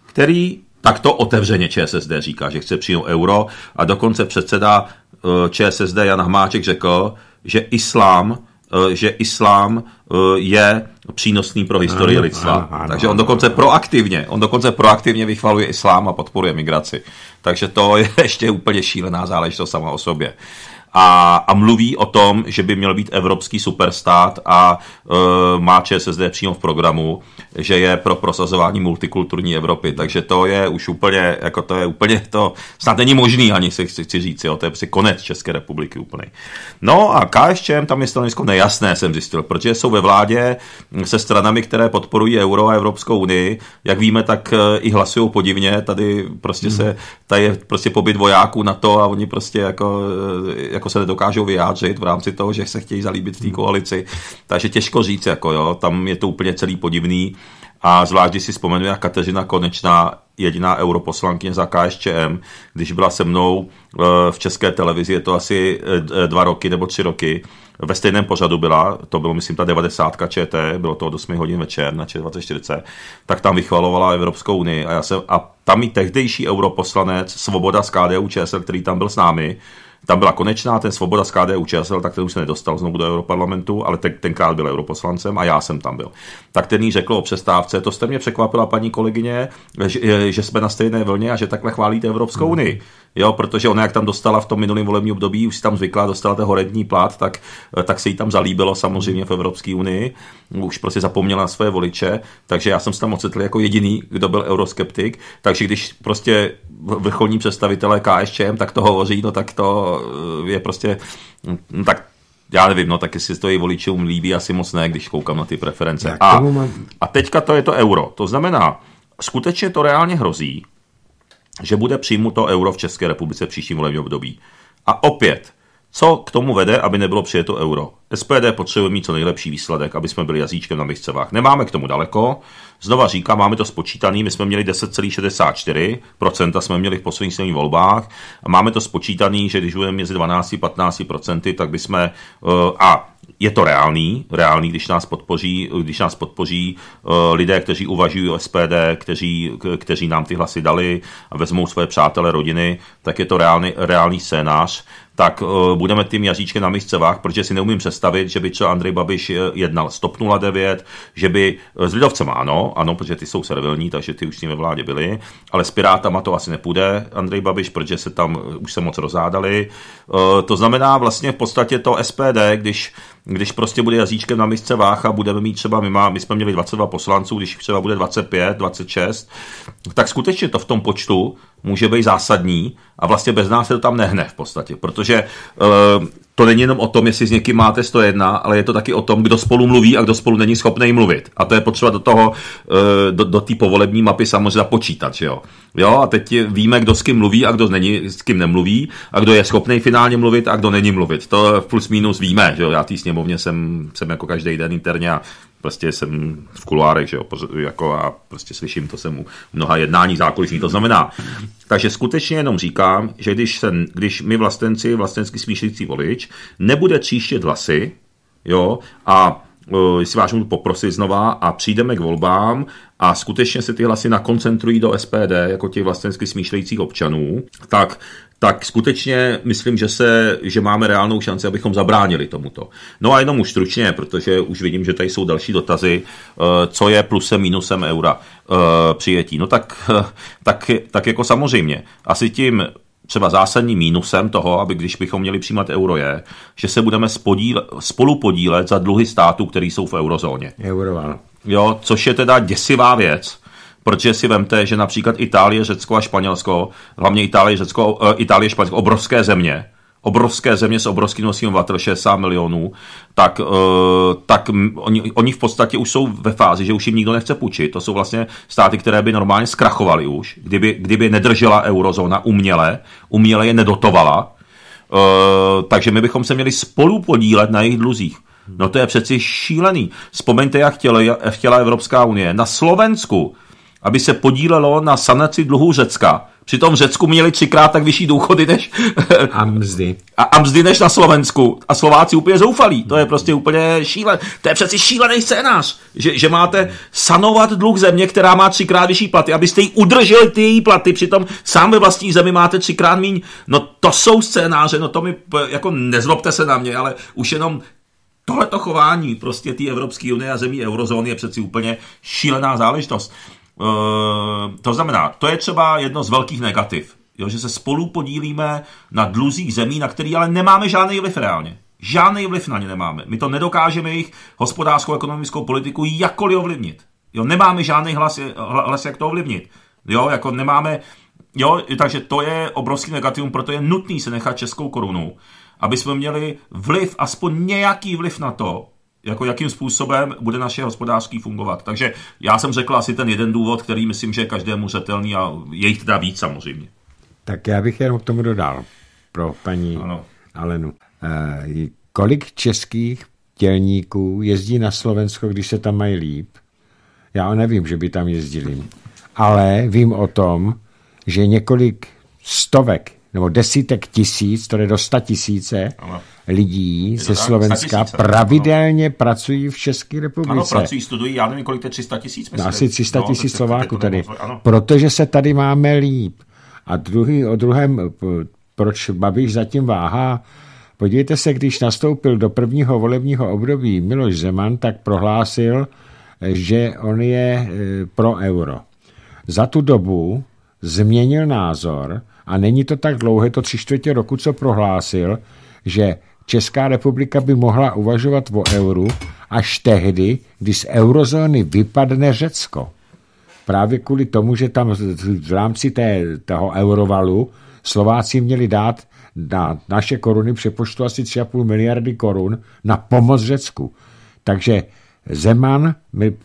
který takto otevřeně ČSSD říká, že chce přijmout euro a dokonce předseda eh, ČSSD Jan Hmáček řekl, že islám Eh, že islám eh, je přínosný pro historii ano, lidstva. Ano, ano, Takže on dokonce proaktivně, on dokonce proaktivně vychvaluje islám a podporuje migraci. Takže to je ještě úplně šílená záležitost sama o sobě a, a mluví o tom, že by měl být evropský superstát a e, má ČSSD přímo v programu, že je pro prosazování multikulturní Evropy. Takže to je už úplně, jako to je úplně to, snad není možný ani se chci, chci říct, jo, to je při prostě konec České republiky úplně. No a KSČM tam je stanovisko nejasné, jsem zjistil, protože jsou ve vládě se stranami, které podporují euro a Evropskou unii. Jak víme, tak e, i hlasují podivně, tady prostě hmm. se, tady je prostě pobyt vojáků na to a oni prostě jako, e, jako jako se nedokážou vyjádřit v rámci toho, že se chtějí zalíbit v té hmm. koalici. Takže těžko říct, jako jo, tam je to úplně celý podivný. A zvlášť, když si vzpomenu, jak Kateřina Konečná, jediná europoslankyně za KSČM, když byla se mnou eh, v české televizi, je to asi eh, dva roky nebo tři roky, ve stejném pořadu byla, to bylo myslím ta 90. ČT, bylo to od 8 hodin večer na ČT24, tak tam vychvalovala Evropskou unii a, já jsem, a tam i tehdejší europoslanec Svoboda z KDU ČSL, který tam byl s námi, tam byla konečná, ten Svoboda z KDU ČSL, tak ten už se nedostal znovu do Europarlamentu, ale ten, tenkrát byl europoslancem a já jsem tam byl. Tak ten jí řekl o přestávce, to jste mě překvapila paní kolegyně, že, že jsme na stejné vlně a že takhle chválíte Evropskou hmm. unii jo, protože ona jak tam dostala v tom minulém volebním období, už si tam zvykla, dostala ten horentní plat, tak, eh, tak se jí tam zalíbilo samozřejmě v Evropské unii, už prostě zapomněla na své voliče, takže já jsem se tam ocitl jako jediný, kdo byl euroskeptik, takže když prostě vrcholní představitelé KSČM tak to hovoří, no tak to eh, je prostě, no tak já nevím, no tak jestli to její voličům líbí, asi moc ne, když koukám na ty preference. A, a teďka to je to euro. To znamená, skutečně to reálně hrozí, že bude přijmuto euro v České republice v příštím volebním období. A opět, co k tomu vede, aby nebylo přijeto euro? SPD potřebuje mít co nejlepší výsledek, aby jsme byli jazyčkem na miscevách. Nemáme k tomu daleko. Znova říkám, máme to spočítané My jsme měli 10,64%, jsme měli v posledních volbách. A máme to spočítané že když budeme mezi 12-15%, tak bychom... Uh, a je to reálný, reálný, když nás podpoří, když nás podpoří uh, lidé, kteří uvažují o SPD, kteří, k, kteří nám ty hlasy dali a vezmou své přátelé, rodiny, tak je to reálný, reálný scénář tak uh, budeme tím jaříčkem na mých vách, protože si neumím představit, že by třeba Andrej Babiš eh, jednal s TOP 09, že by s Lidovcem ano, ano, protože ty jsou servilní, takže ty už s nimi ve vládě byli, ale s Pirátama to asi nepůjde Andrej Babiš, protože se tam už se moc rozádali. Uh, to znamená vlastně v podstatě to SPD, když když prostě bude jazíčkem na misce váha, budeme mít třeba, my, má, my jsme měli 22 poslanců, když třeba bude 25, 26, tak skutečně to v tom počtu může být zásadní a vlastně bez nás se to tam nehne v podstatě, protože eh, to není jenom o tom, jestli s někým máte 101, ale je to taky o tom, kdo spolu mluví a kdo spolu není schopný mluvit. A to je potřeba do toho, eh, do, do té povolební mapy samozřejmě započítat, že jo. Jo, a teď víme, kdo s kým mluví a kdo není, s kým nemluví a kdo je schopný finálně mluvit a kdo není mluvit. To v plus minus víme, že jo. Já tý sněmovně jsem, jsem jako každý den interně a prostě jsem v kulárech, že jo, jako a prostě slyším to jsem u mnoha jednání zákulisní, to znamená. Takže skutečně jenom říkám, že když, se, když my vlastenci, vlastensky smýšlící volič, nebude tříštět hlasy, jo, a e, jestli vás můžu poprosit znova a přijdeme k volbám a skutečně se ty hlasy nakoncentrují do SPD, jako těch vlastensky smýšlejících občanů, tak tak skutečně myslím, že, se, že máme reálnou šanci, abychom zabránili tomuto. No a jenom už stručně, protože už vidím, že tady jsou další dotazy, eh, co je plusem, minusem eura eh, přijetí. No tak, eh, tak, tak jako samozřejmě, asi tím třeba zásadním mínusem toho, aby když bychom měli přijímat euro, je, že se budeme spodíle, spolupodílet za dluhy států, které jsou v eurozóně. Euro, ano. Jo, což je teda děsivá věc, Protože si vemte, že například Itálie, Řecko a Španělsko, hlavně Itálie, Řecko, eh, Itálie, Španělsko, obrovské země, obrovské země s obrovským nosím obyvatel, 60 milionů, tak, eh, tak oni, oni v podstatě už jsou ve fázi, že už jim nikdo nechce půjčit. To jsou vlastně státy, které by normálně zkrachovaly už, kdyby, kdyby nedržela eurozóna uměle, uměle je nedotovala. Eh, takže my bychom se měli spolu podílet na jejich dluzích. No to je přeci šílený. Vzpomeňte, jak chtěla, chtěla Evropská unie na Slovensku aby se podílelo na sanaci dluhů Řecka. Přitom v Řecku měli třikrát tak vyšší důchody než... A mzdy. A, a mzdy než na Slovensku. A Slováci úplně zoufalí. To je prostě úplně šílen. To je přeci šílený scénář, že, že máte sanovat dluh země, která má třikrát vyšší platy, abyste jí udrželi ty její platy, přitom sám ve vlastní zemi máte třikrát míň. No to jsou scénáře, no to mi jako nezlobte se na mě, ale už jenom tohleto chování prostě té Evropské unie a zemí eurozóny je přeci úplně šílená záležitost. Eh, to znamená, to je třeba jedno z velkých negativ, jo, že se spolu podílíme na dluzích zemí, na který ale nemáme žádný vliv reálně. Žádný vliv na ně nemáme. My to nedokážeme jejich hospodářskou, ekonomickou politiku jakkoliv ovlivnit. Jo, nemáme žádný hlas, eh, hlas, jak to ovlivnit. Jo, jako nemáme, jo, takže to je obrovský negativum, proto je nutný se nechat českou korunu, aby jsme měli vliv, aspoň nějaký vliv na to, jako jakým způsobem bude naše hospodářství fungovat. Takže já jsem řekl asi ten jeden důvod, který myslím, že je každému řetelný a je jich teda víc samozřejmě. Tak já bych jenom k tomu dodal pro paní ano. Alenu. E, kolik českých tělníků jezdí na Slovensko, když se tam mají líp? Já nevím, že by tam jezdili. Ale vím o tom, že několik stovek nebo desítek tisíc, to je do sta tisíce ano. lidí ze Slovenska pravidelně ano. pracují v České republice. Ano, pracují, studují, já nevím, kolik to je 300 tisíc. No, asi 300 no, tisíc Slováků jako tady, ano. protože se tady máme líp. A druhý, o druhém, proč Babiš zatím váhá, podívejte se, když nastoupil do prvního volebního období Miloš Zeman, tak prohlásil, že on je e, pro euro. Za tu dobu změnil názor, a není to tak dlouhé, to tři čtvrtě roku, co prohlásil, že Česká republika by mohla uvažovat o euru až tehdy, když z eurozóny vypadne Řecko. Právě kvůli tomu, že tam v rámci té, toho eurovalu Slováci měli dát na naše koruny přepoštu asi 3,5 miliardy korun na pomoc Řecku. Takže Zeman,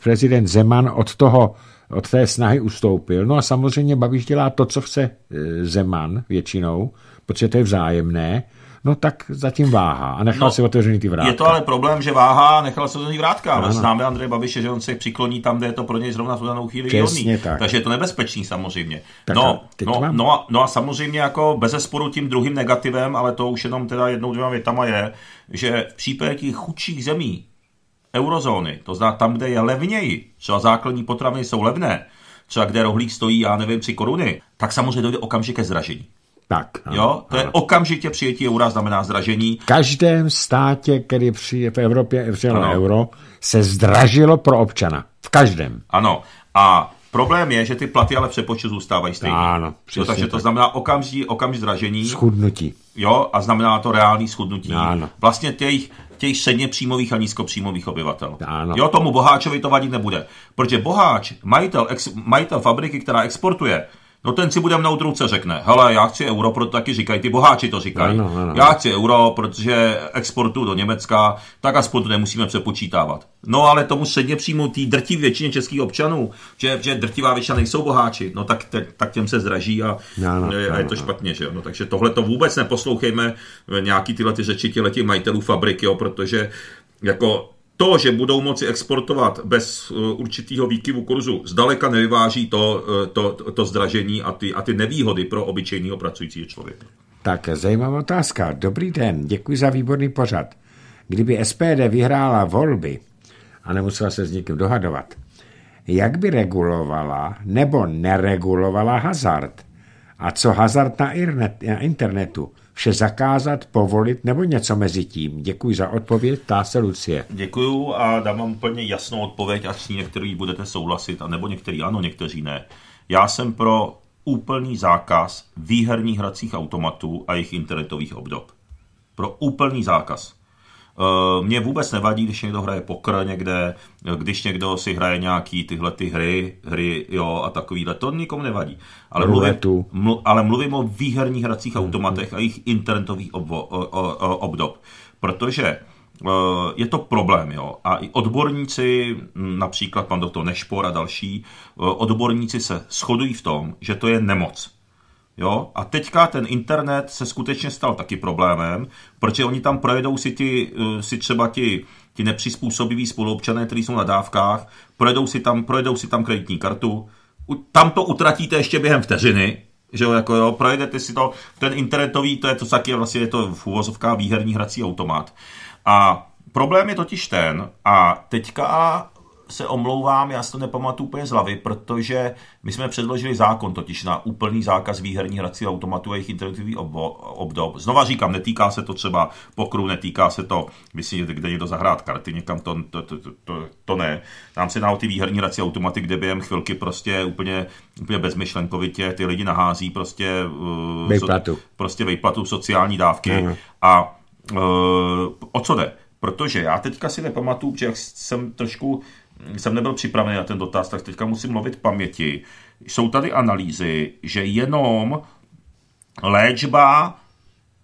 prezident Zeman od toho od té snahy ustoupil. No a samozřejmě Babiš dělá to, co chce e, Zeman většinou, protože to je vzájemné, no tak zatím váhá a nechal no, si otevřený ty vrátka. Je to ale problém, že váhá a nechal se otevřený vrátka. Ano. Známe Andrej Babiše, že on se přikloní tam, kde je to pro něj zrovna v danou chvíli výhodný. Tak. Takže je to nebezpečný samozřejmě. Tak no, no, no, a, no a samozřejmě jako bez sporu tím druhým negativem, ale to už jenom teda jednou dvěma větama je, že v případě těch chudších zemí eurozóny, to znamená tam, kde je levněji, třeba základní potraviny jsou levné, třeba kde rohlík stojí, já nevím, tři koruny, tak samozřejmě dojde okamžitě ke zražení. Tak. Ano, jo, to ano. je okamžitě přijetí eura znamená zdražení. V každém státě, který přijde v Evropě přijelo euro, se zdražilo pro občana. V každém. Ano. A Problém je, že ty platy ale přepočtu zůstávají stejné. Ano, jo, takže tak. to znamená okamžitě okamžitý zdražení. Schudnutí. Jo, a znamená to reální schudnutí. Ano. Vlastně těch těch středně příjmových a nízkopříjmových obyvatel. Ano. Jo, tomu boháčovi to vadit nebude. Protože boháč, majitel, ex, majitel fabriky, která exportuje, No ten si bude mnou ruce řekne, hele, já chci euro, proto taky říkají, ty boháči to říkají. Ano, ano. Já chci euro, protože exportu do Německa, tak aspoň to nemusíme přepočítávat. No ale tomu středně přímo tý drtí většině českých občanů, že, že drtivá většina nejsou boháči, no tak, te, tak těm se zraží a, ano, ano, no, a je to no. špatně, že jo. No, takže tohle to vůbec neposlouchejme, nějaký tyhle ty řeči těch majitelů fabrik, jo, protože jako to, že budou moci exportovat bez eh, určitého výkyvu kurzu, zdaleka nevyváží to, eh, to, to zdražení a ty, a ty nevýhody pro obyčejného pracujícího člověka. Tak, zajímavá otázka. Dobrý den, děkuji za výborný pořad. Kdyby SPD vyhrála volby a nemusela se s nikým dohadovat, jak by regulovala nebo neregulovala hazard? A co hazard na internetu? vše zakázat, povolit nebo něco mezi tím? Děkuji za odpověď, ptá se Lucie. Děkuji a dám vám úplně jasnou odpověď, až s ní některý budete souhlasit, a nebo některý ano, někteří ne. Já jsem pro úplný zákaz výherních hracích automatů a jejich internetových obdob. Pro úplný zákaz. Eh, mně vůbec nevadí, když někdo hraje pokr někde, eh, když někdo si hraje nějaký tyhle ty hry, hry jo a takovýhle, to nikomu nevadí. Ale, mluvím, mlu, ale mluvím o výherních hracích hmm. automatech a jejich internetových obvo, o, o, obdob, protože eh, je to problém, jo. A i odborníci, hm, například pan doktor Nešpor a další, odborníci se shodují v tom, že to je nemoc. Jo? A teďka ten internet se skutečně stal taky problémem, protože oni tam projedou si, ty, eh, si třeba ti, ti nepřizpůsobiví spoluobčané, kteří jsou na dávkách, projedou si tam, projedou si tam kreditní kartu, tam to utratíte ještě během vteřiny, že jo, jako jo, projedete si to, ten internetový, to je to taky vlastně je to v úvozovkách výherní hrací automat. A problém je totiž ten, a teďka se omlouvám, já si to nepamatuju úplně z hlavy, protože my jsme předložili zákon totiž na úplný zákaz výherní hrací automatů a jejich internetových obdob. Znova říkám, netýká se to třeba pokru, netýká se to, myslím, kde někdo zahrát karty, někam to, to, to, to, to ne. Tam se na ty výherní hrací automaty, kde během chvilky prostě úplně, úplně bezmyšlenkovitě ty lidi nahází prostě uh, vejplatu. So, prostě vejplatu sociální dávky mm. a uh, o co jde? protože já teďka si nepamatuju, protože jak jsem trošku jsem nebyl připravený na ten dotaz, tak teďka musím mluvit paměti. Jsou tady analýzy, že jenom léčba,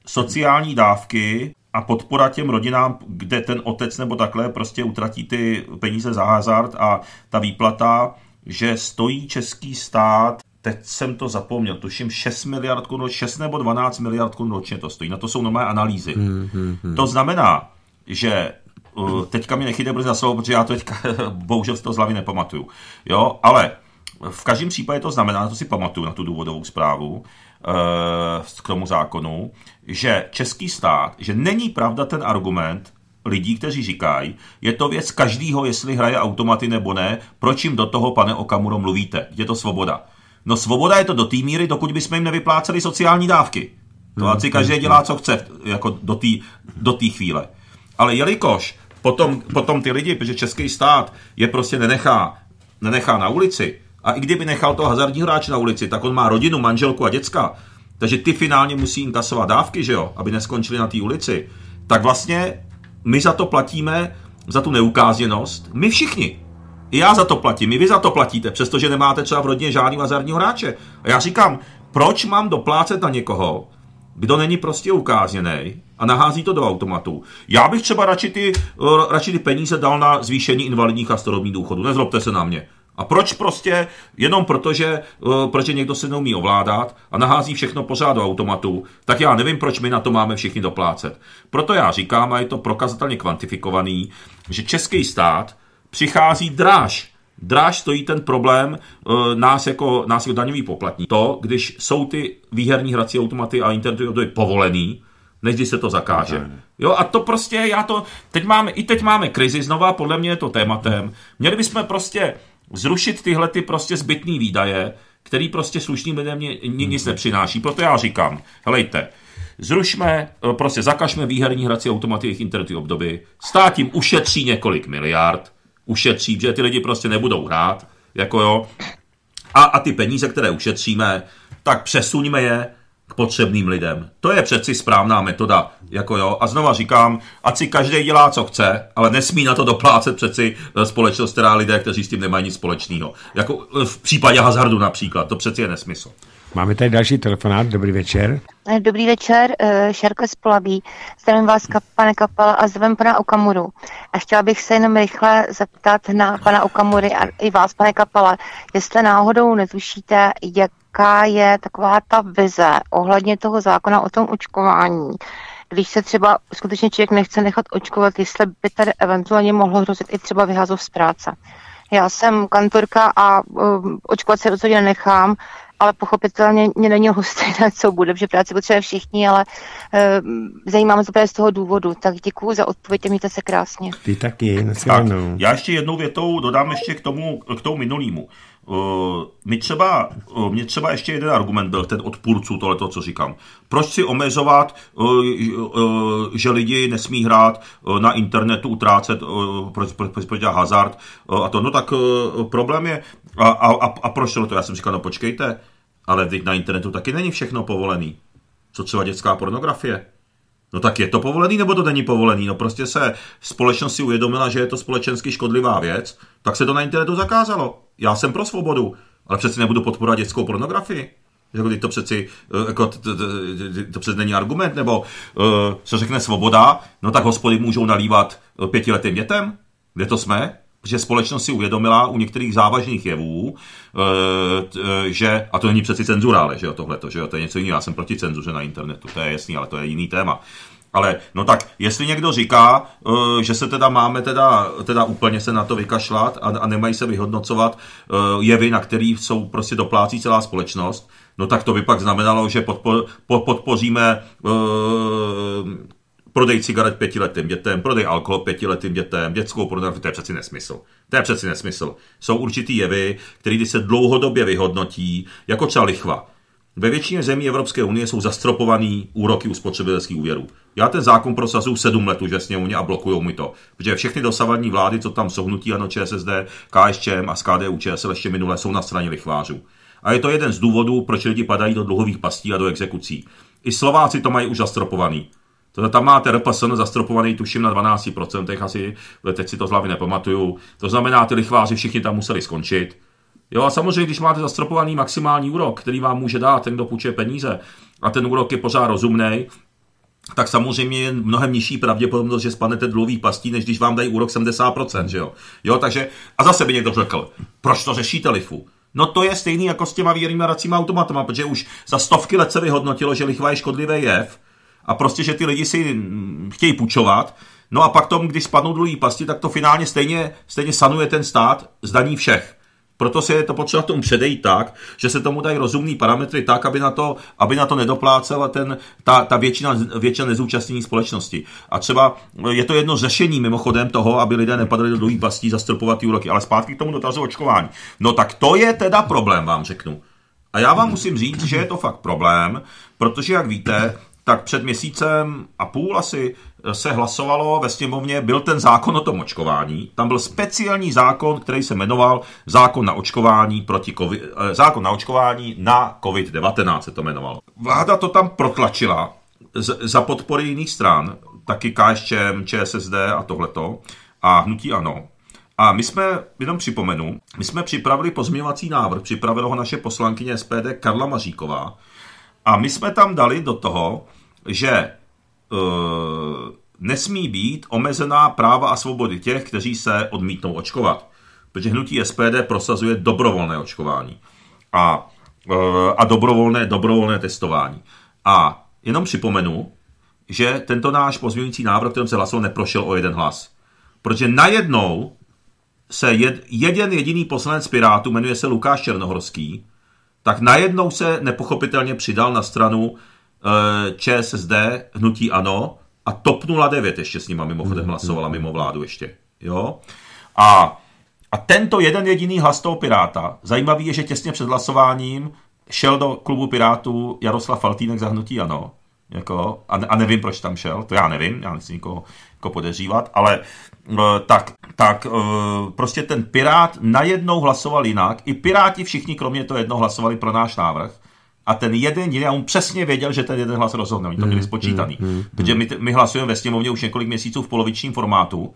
sociální dávky a podpora těm rodinám, kde ten otec nebo takhle prostě utratí ty peníze za hazard a ta výplata, že stojí český stát teď jsem to zapomněl, tuším 6 miliard korun, 6 nebo 12 miliard korun ročně to stojí. Na to jsou nové analýzy. Hmm, hmm, hmm. To znamená, že Eh, teďka mi nechyte brzy za slovo, protože já to teďka bohužel z toho z hlavy nepamatuju. Jo, ale v každém případě to znamená, to si pamatuju na tu důvodovou zprávu eh, k tomu zákonu, že český stát, že není pravda ten argument, lidí, kteří říkají, je to věc každýho, jestli hraje automaty nebo ne, proč jim do toho, pane Okamuro, mluvíte? Je to svoboda. No svoboda je to do té míry, dokud bychom jim nevypláceli sociální dávky. To hmm, si každý dělá, co chce, jako do té do chvíle. Ale jelikož potom, potom ty lidi, protože český stát je prostě nenechá, nenechá na ulici, a i kdyby nechal toho hazardního hráče na ulici, tak on má rodinu, manželku a děcka, takže ty finálně musí kasovat dávky, že jo, aby neskončili na té ulici, tak vlastně my za to platíme, za tu neukázněnost, my všichni. I já za to platím, i vy za to platíte, přestože nemáte třeba v rodině žádný hazardního hráče. A já říkám, proč mám doplácet na někoho, kdo není prostě ukázněný a nahází to do automatu. Já bych třeba radši ty, eh, radši ty peníze dal na zvýšení invalidních a starobních důchodů. Nezlobte se na mě. A proč prostě? Jenom protože, eh, protože někdo se neumí ovládat a nahází všechno pořád do automatu, tak já nevím, proč my na to máme všichni doplácet. Proto já říkám, a je to prokazatelně kvantifikovaný, že český stát přichází dráž Dráž stojí ten problém eh, nás jako, nás jako daňový poplatní. To, když jsou ty výherní hrací automaty a internetové automaty povolený, než když se to zakáže. Jo, a to prostě já to, teď máme, i teď máme krizi znova, podle mě je to tématem. Měli bychom prostě zrušit tyhle ty prostě zbytné výdaje, který prostě slušným lidem nic mhm. nepřináší. Proto já říkám, helejte, zrušme, eh, prostě zakažme výherní hrací automaty jejich internetových obdoby, stát jim ušetří několik miliard, ušetří, že ty lidi prostě nebudou hrát, jako jo. A, a ty peníze, které ušetříme, tak přesuňme je k potřebným lidem. To je přeci správná metoda. Jako jo. A znova říkám, ať si každý dělá, co chce, ale nesmí na to doplácet přeci eh, společnost, která lidé, kteří s tím nemají nic společného. Jako eh, v případě hazardu například, to přeci je nesmysl. Máme tady další telefonát, dobrý večer. Eh, dobrý večer, eh, Šerko z Polabí. Zdravím vás, pane Kapala, a zdravím pana Okamuru. A chtěla bych se jenom rychle zeptat na pana Okamury a i vás, pane Kapala, jestli náhodou netušíte, jaká je taková ta vize ohledně toho zákona o tom očkování, když se třeba skutečně člověk nechce nechat očkovat, jestli by tady eventuálně mohlo hrozit i třeba vyhazov z práce. Já jsem kantorka a um, očkovat se rozhodně nechám, ale pochopitelně mě není lhostejné, co bude, protože práci potřebuje všichni, ale e, eh, zajímáme se právě z toho důvodu. Tak děkuji za odpověď a mějte se krásně. Ty taky, tak, já ještě jednou větou dodám ještě k tomu, k tomu minulýmu. Eh, my třeba, eh, mě třeba ještě jeden argument byl, ten odpůrců tohleto, co říkám. Proč si omezovat, eh, že lidi nesmí hrát na internetu, utrácet, proč, proč, proč, proč hazard a to, no tak problém je, a, a, a, a proč to, já jsem říkal, no počkejte, ale teď na internetu taky není všechno povolený. Co třeba dětská pornografie? No tak je to povolený nebo to není povolený? No prostě se společnost si uvědomila, že je to společensky škodlivá věc, tak se to na internetu zakázalo. Já jsem pro svobodu, ale přeci nebudu podporovat dětskou pornografii. Jako, to přeci, eh, jako, to, to, to přeci není argument, nebo uh, se řekne svoboda, no tak hospody můžou nalívat eh, pětiletým dětem, kde to jsme? že společnost si uvědomila u některých závažných jevů, že, a to není přeci cenzura, ale že jo, tohleto, že jo, to je něco jiného, já jsem proti cenzuře na internetu, to je jasný, ale to je jiný téma. Ale no tak, jestli někdo říká, eh, že se teda máme teda, teda úplně se na to vykašlat a, a nemají se vyhodnocovat eh, jevy, na který jsou prostě doplácí celá společnost, no tak to by pak znamenalo, že podpo, podpoříme eh, prodej cigaret pětiletým dětem, prodej alkohol pětiletým dětem, dětskou pornografii, to je přeci nesmysl. To je přeci nesmysl. Jsou určitý jevy, které se dlouhodobě vyhodnotí, jako třeba lichva. Ve většině zemí Evropské unie jsou zastropované úroky u spotřebitelských úvěrů. Já ten zákon prosazuju sedm let už ve sněmovně a blokujou mi to. Protože všechny dosavadní vlády, co tam hnutí, ano ČSSD, KSČM a z KDU ČSL ještě minule, jsou na straně lichvářů. A je to jeden z důvodů, proč lidi padají do dluhových pastí a do exekucí. I Slováci to mají už zastropovaný. To tam máte RPSN zastropovaný tuším na 12%, asi, eh, teď si to z hlavy nepamatuju. To znamená, ty lichváři všichni tam museli skončit. Jo a samozřejmě, když máte zastropovaný maximální úrok, který vám může dát ten, kdo půjčuje peníze, a ten úrok je pořád rozumný, tak samozřejmě je mnohem nižší pravděpodobnost, že spadnete dluhových pastí, než když vám dají úrok 70%, že jo? jo takže, a zase by někdo řekl, proč to řešíte lifu? No to je stejný jako s těma výrnými hracíma automatama, protože už za stovky let se vyhodnotilo, že lichva je škodlivý jev a prostě, že ty lidi si mm, chtějí půjčovat, No a pak tom, když spadnou dluhý pasti, tak to finálně stejně, stejně sanuje ten stát zdaní všech. Proto se je to potřeba tomu předejít tak, že se tomu dají rozumný parametry tak, aby na to, aby na to nedoplácela ten, ta, ta většina, většina nezúčastnění společnosti. A třeba je to jedno řešení mimochodem toho, aby lidé nepadli do dlouhých pastí, zastrpovat ty úroky. Ale zpátky k tomu dotazu očkování. No tak to je teda problém, vám řeknu. A já vám musím říct, že je to fakt problém, protože jak víte, tak před měsícem a půl asi se hlasovalo ve sněmovně, byl ten zákon o tom očkování. Tam byl speciální zákon, který se jmenoval zákon na očkování, proti COVID, eh, zákon na očkování na COVID-19 se to jmenovalo. Vláda to tam protlačila za podpory jiných stran, taky KSČM, ČSSD a tohleto a hnutí ano. A my jsme, jenom připomenu, my jsme připravili pozměňovací návrh, připravila ho naše poslankyně SPD Karla Maříková a my jsme tam dali do toho, že Eh, nesmí být omezená práva a svobody těch, kteří se odmítnou očkovat. Protože hnutí SPD prosazuje dobrovolné očkování a, eh, a dobrovolné, dobrovolné testování. A jenom připomenu, že tento náš pozměňující návrh, kterým se hlasoval, neprošel o jeden hlas. Protože najednou se jed, jeden jediný poslanec Pirátů, jmenuje se Lukáš Černohorský, tak najednou se nepochopitelně přidal na stranu Eh, ČSSD, Hnutí Ano a TOP 09 ještě s nima mimochodem mhm, hlasovala mhm. mimo vládu ještě. Jo? A, a tento jeden jediný hlas toho Piráta, zajímavý je, že těsně před hlasováním šel do klubu Pirátů Jaroslav Faltýnek za Hnutí Ano. Jako, a, a, nevím, proč tam šel, to já nevím, já nechci nikoho jako podeřívat, ale eh, tak, tak eh, prostě ten Pirát najednou hlasoval jinak. I Piráti všichni, kromě toho jedno, hlasovali pro náš návrh a ten jeden jiný, a on přesně věděl, že ten jeden hlas rozhodne, oni to měli mm, spočítaný. Mm, mm, protože my, my hlasujeme ve sněmovně už několik měsíců v polovičním formátu,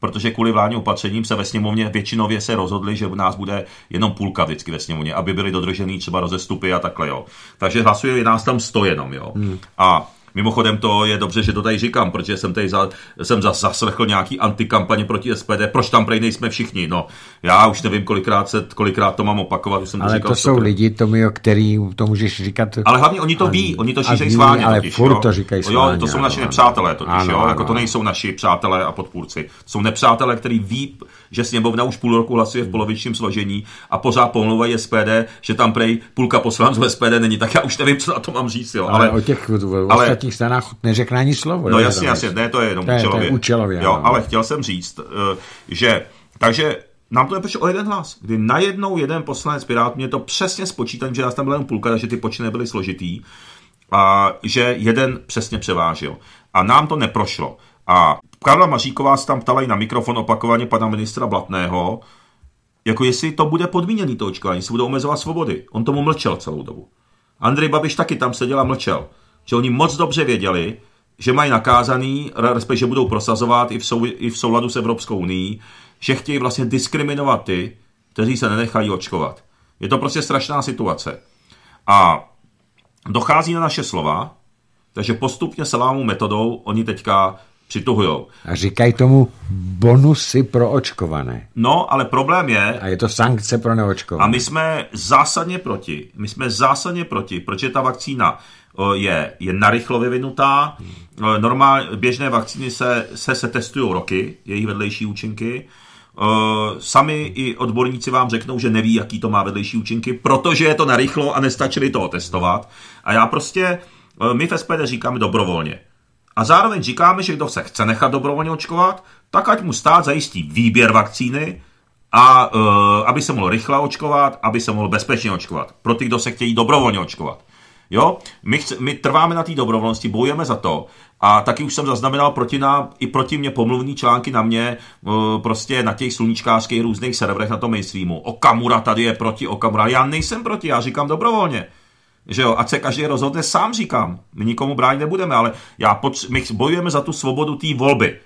protože kvůli vládním opatřením se ve sněmovně většinově se rozhodli, že u nás bude jenom půlka vždycky ve sněmovně, aby byly dodržený, třeba rozestupy a takhle, jo. Takže hlasuje nás tam sto jenom, jo. A Mimochodem to je dobře, že to tady říkám, protože jsem tady za, jsem za, zaslechl nějaký antikampaně proti SPD. Proč tam prej nejsme všichni? No, já už nevím, kolikrát, se, kolikrát to mám opakovat. Už jsem to ale říkal, to jsou to... lidi, který to můžeš říkat. Ale hlavně oni to a, ví, oni to šířejí sváně. Ale totiž, furt jo. to říkají sváně, Jo, to jsou naši ano, nepřátelé totiž, ano, jo. Ano. Jako to nejsou naši přátelé a podpůrci. jsou nepřátelé, který ví, že sněmovna už půl roku hlasuje v hmm. polovičním složení a pořád pomluvají SPD, že tam prej půlka poslanců SPD není, tak já už nevím, co na to mám říct, jo. Ale, ale o těch ale těch stranách neřekne ani slovo. No jasně, jasně, ne, to je jenom to je, účelově. To je účelově jo, Ale chtěl jsem říct, eh, že takže nám to je o jeden hlas, kdy najednou jeden poslanec Pirát mě to přesně spočítal, že nás tam byla jenom půlka, že ty počty byly složitý, a že jeden přesně převážil. A nám to neprošlo. A Karla Maříková se tam ptala i na mikrofon opakovaně pana ministra Blatného, jako jestli to bude podmíněný to očkování, jestli budou omezovat svobody. On tomu mlčel celou dobu. Andrej Babiš taky tam seděl a mlčel že oni moc dobře věděli, že mají nakázaný, respektive, že budou prosazovat i v, sou, i v souladu s Evropskou unii, že chtějí vlastně diskriminovat ty, kteří se nenechají očkovat. Je to prostě strašná situace. A dochází na naše slova, takže postupně salámu metodou oni teďka přituhujou. A říkají tomu bonusy pro očkované. No, ale problém je... A je to sankce pro neočkované. A my jsme zásadně proti. My jsme zásadně proti, protože ta vakcína je, je narychlo vyvinutá. Normálně běžné vakcíny se, se, se testují roky, jejich vedlejší účinky. Sami i odborníci vám řeknou, že neví, jaký to má vedlejší účinky, protože je to narychlo a nestačili to otestovat. A já prostě, my v SPD říkáme dobrovolně. A zároveň říkáme, že kdo se chce nechat dobrovolně očkovat, tak ať mu stát zajistí výběr vakcíny, a uh, aby se mohl rychle očkovat, aby se mohl bezpečně očkovat. Pro ty, kdo se chtějí dobrovolně očkovat. Jo? My, chce, my trváme na té dobrovolnosti, bojujeme za to. A taky už jsem zaznamenal proti na, i proti mě pomluvní články na mě, eh, prostě na těch sluníčkářských různých serverech na tom mainstreamu. Okamura tady je proti Okamura. Já nejsem proti, já říkám dobrovolně. Že jo, ať se každý rozhodne, sám říkám. My nikomu bránit nebudeme, ale já potř- my bojujeme za tu svobodu té volby.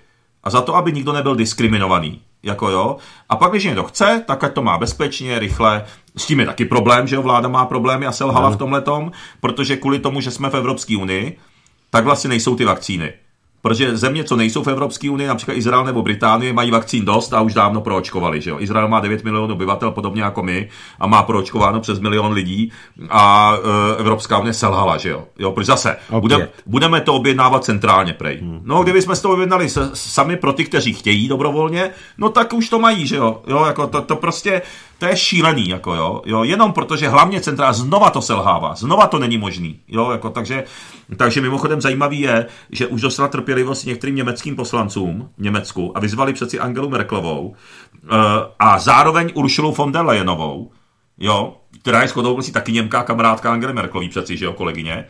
A za to, aby nikdo nebyl diskriminovaný. Jako jo. A pak, když někdo chce, tak ať to má bezpečně, rychle. S tím je taky problém, že jo, vláda má problémy a selhala v tom letom, protože kvůli tomu, že jsme v Evropské unii, tak vlastně nejsou ty vakcíny protože země, co nejsou v Evropské unii, například Izrael nebo Británie, mají vakcín dost a už dávno proočkovali. Že jo? Izrael má 9 milionů obyvatel, podobně jako my, a má proočkováno přes milion lidí a e, Evropská unie selhala. Že jo? Jo, protože zase? Budem, budeme to objednávat centrálně, prej. Hmm. No, kdyby jsme to objednali se, sami pro ty, kteří chtějí dobrovolně, no tak už to mají, že jo? jo jako to, to prostě to je šílený, jako jo, jo, jenom protože hlavně centra znova to selhává, znova to není možný, jo, jako takže, takže mimochodem zajímavý je, že už dostala trpělivost některým německým poslancům v Německu a vyzvali přeci Angelu Merklovou eh, a zároveň Uršulu von der Leyenovou, jo, která je shodou vlastně taky Němka kamarádka Angely Merklový přeci, že jo, kolegyně,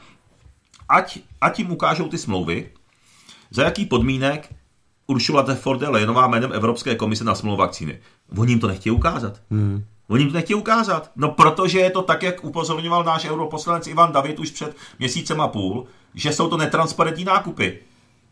ať, ať jim ukážou ty smlouvy, za jaký podmínek Uršula Forde Lejnová jménem Evropské komise na smlouvu vakcíny. Oni jim to nechtějí ukázat. Hmm. Oni jim to nechtějí ukázat. No protože je to tak, jak upozorňoval náš europoslanec Ivan David už před měsícem a půl, že jsou to netransparentní nákupy.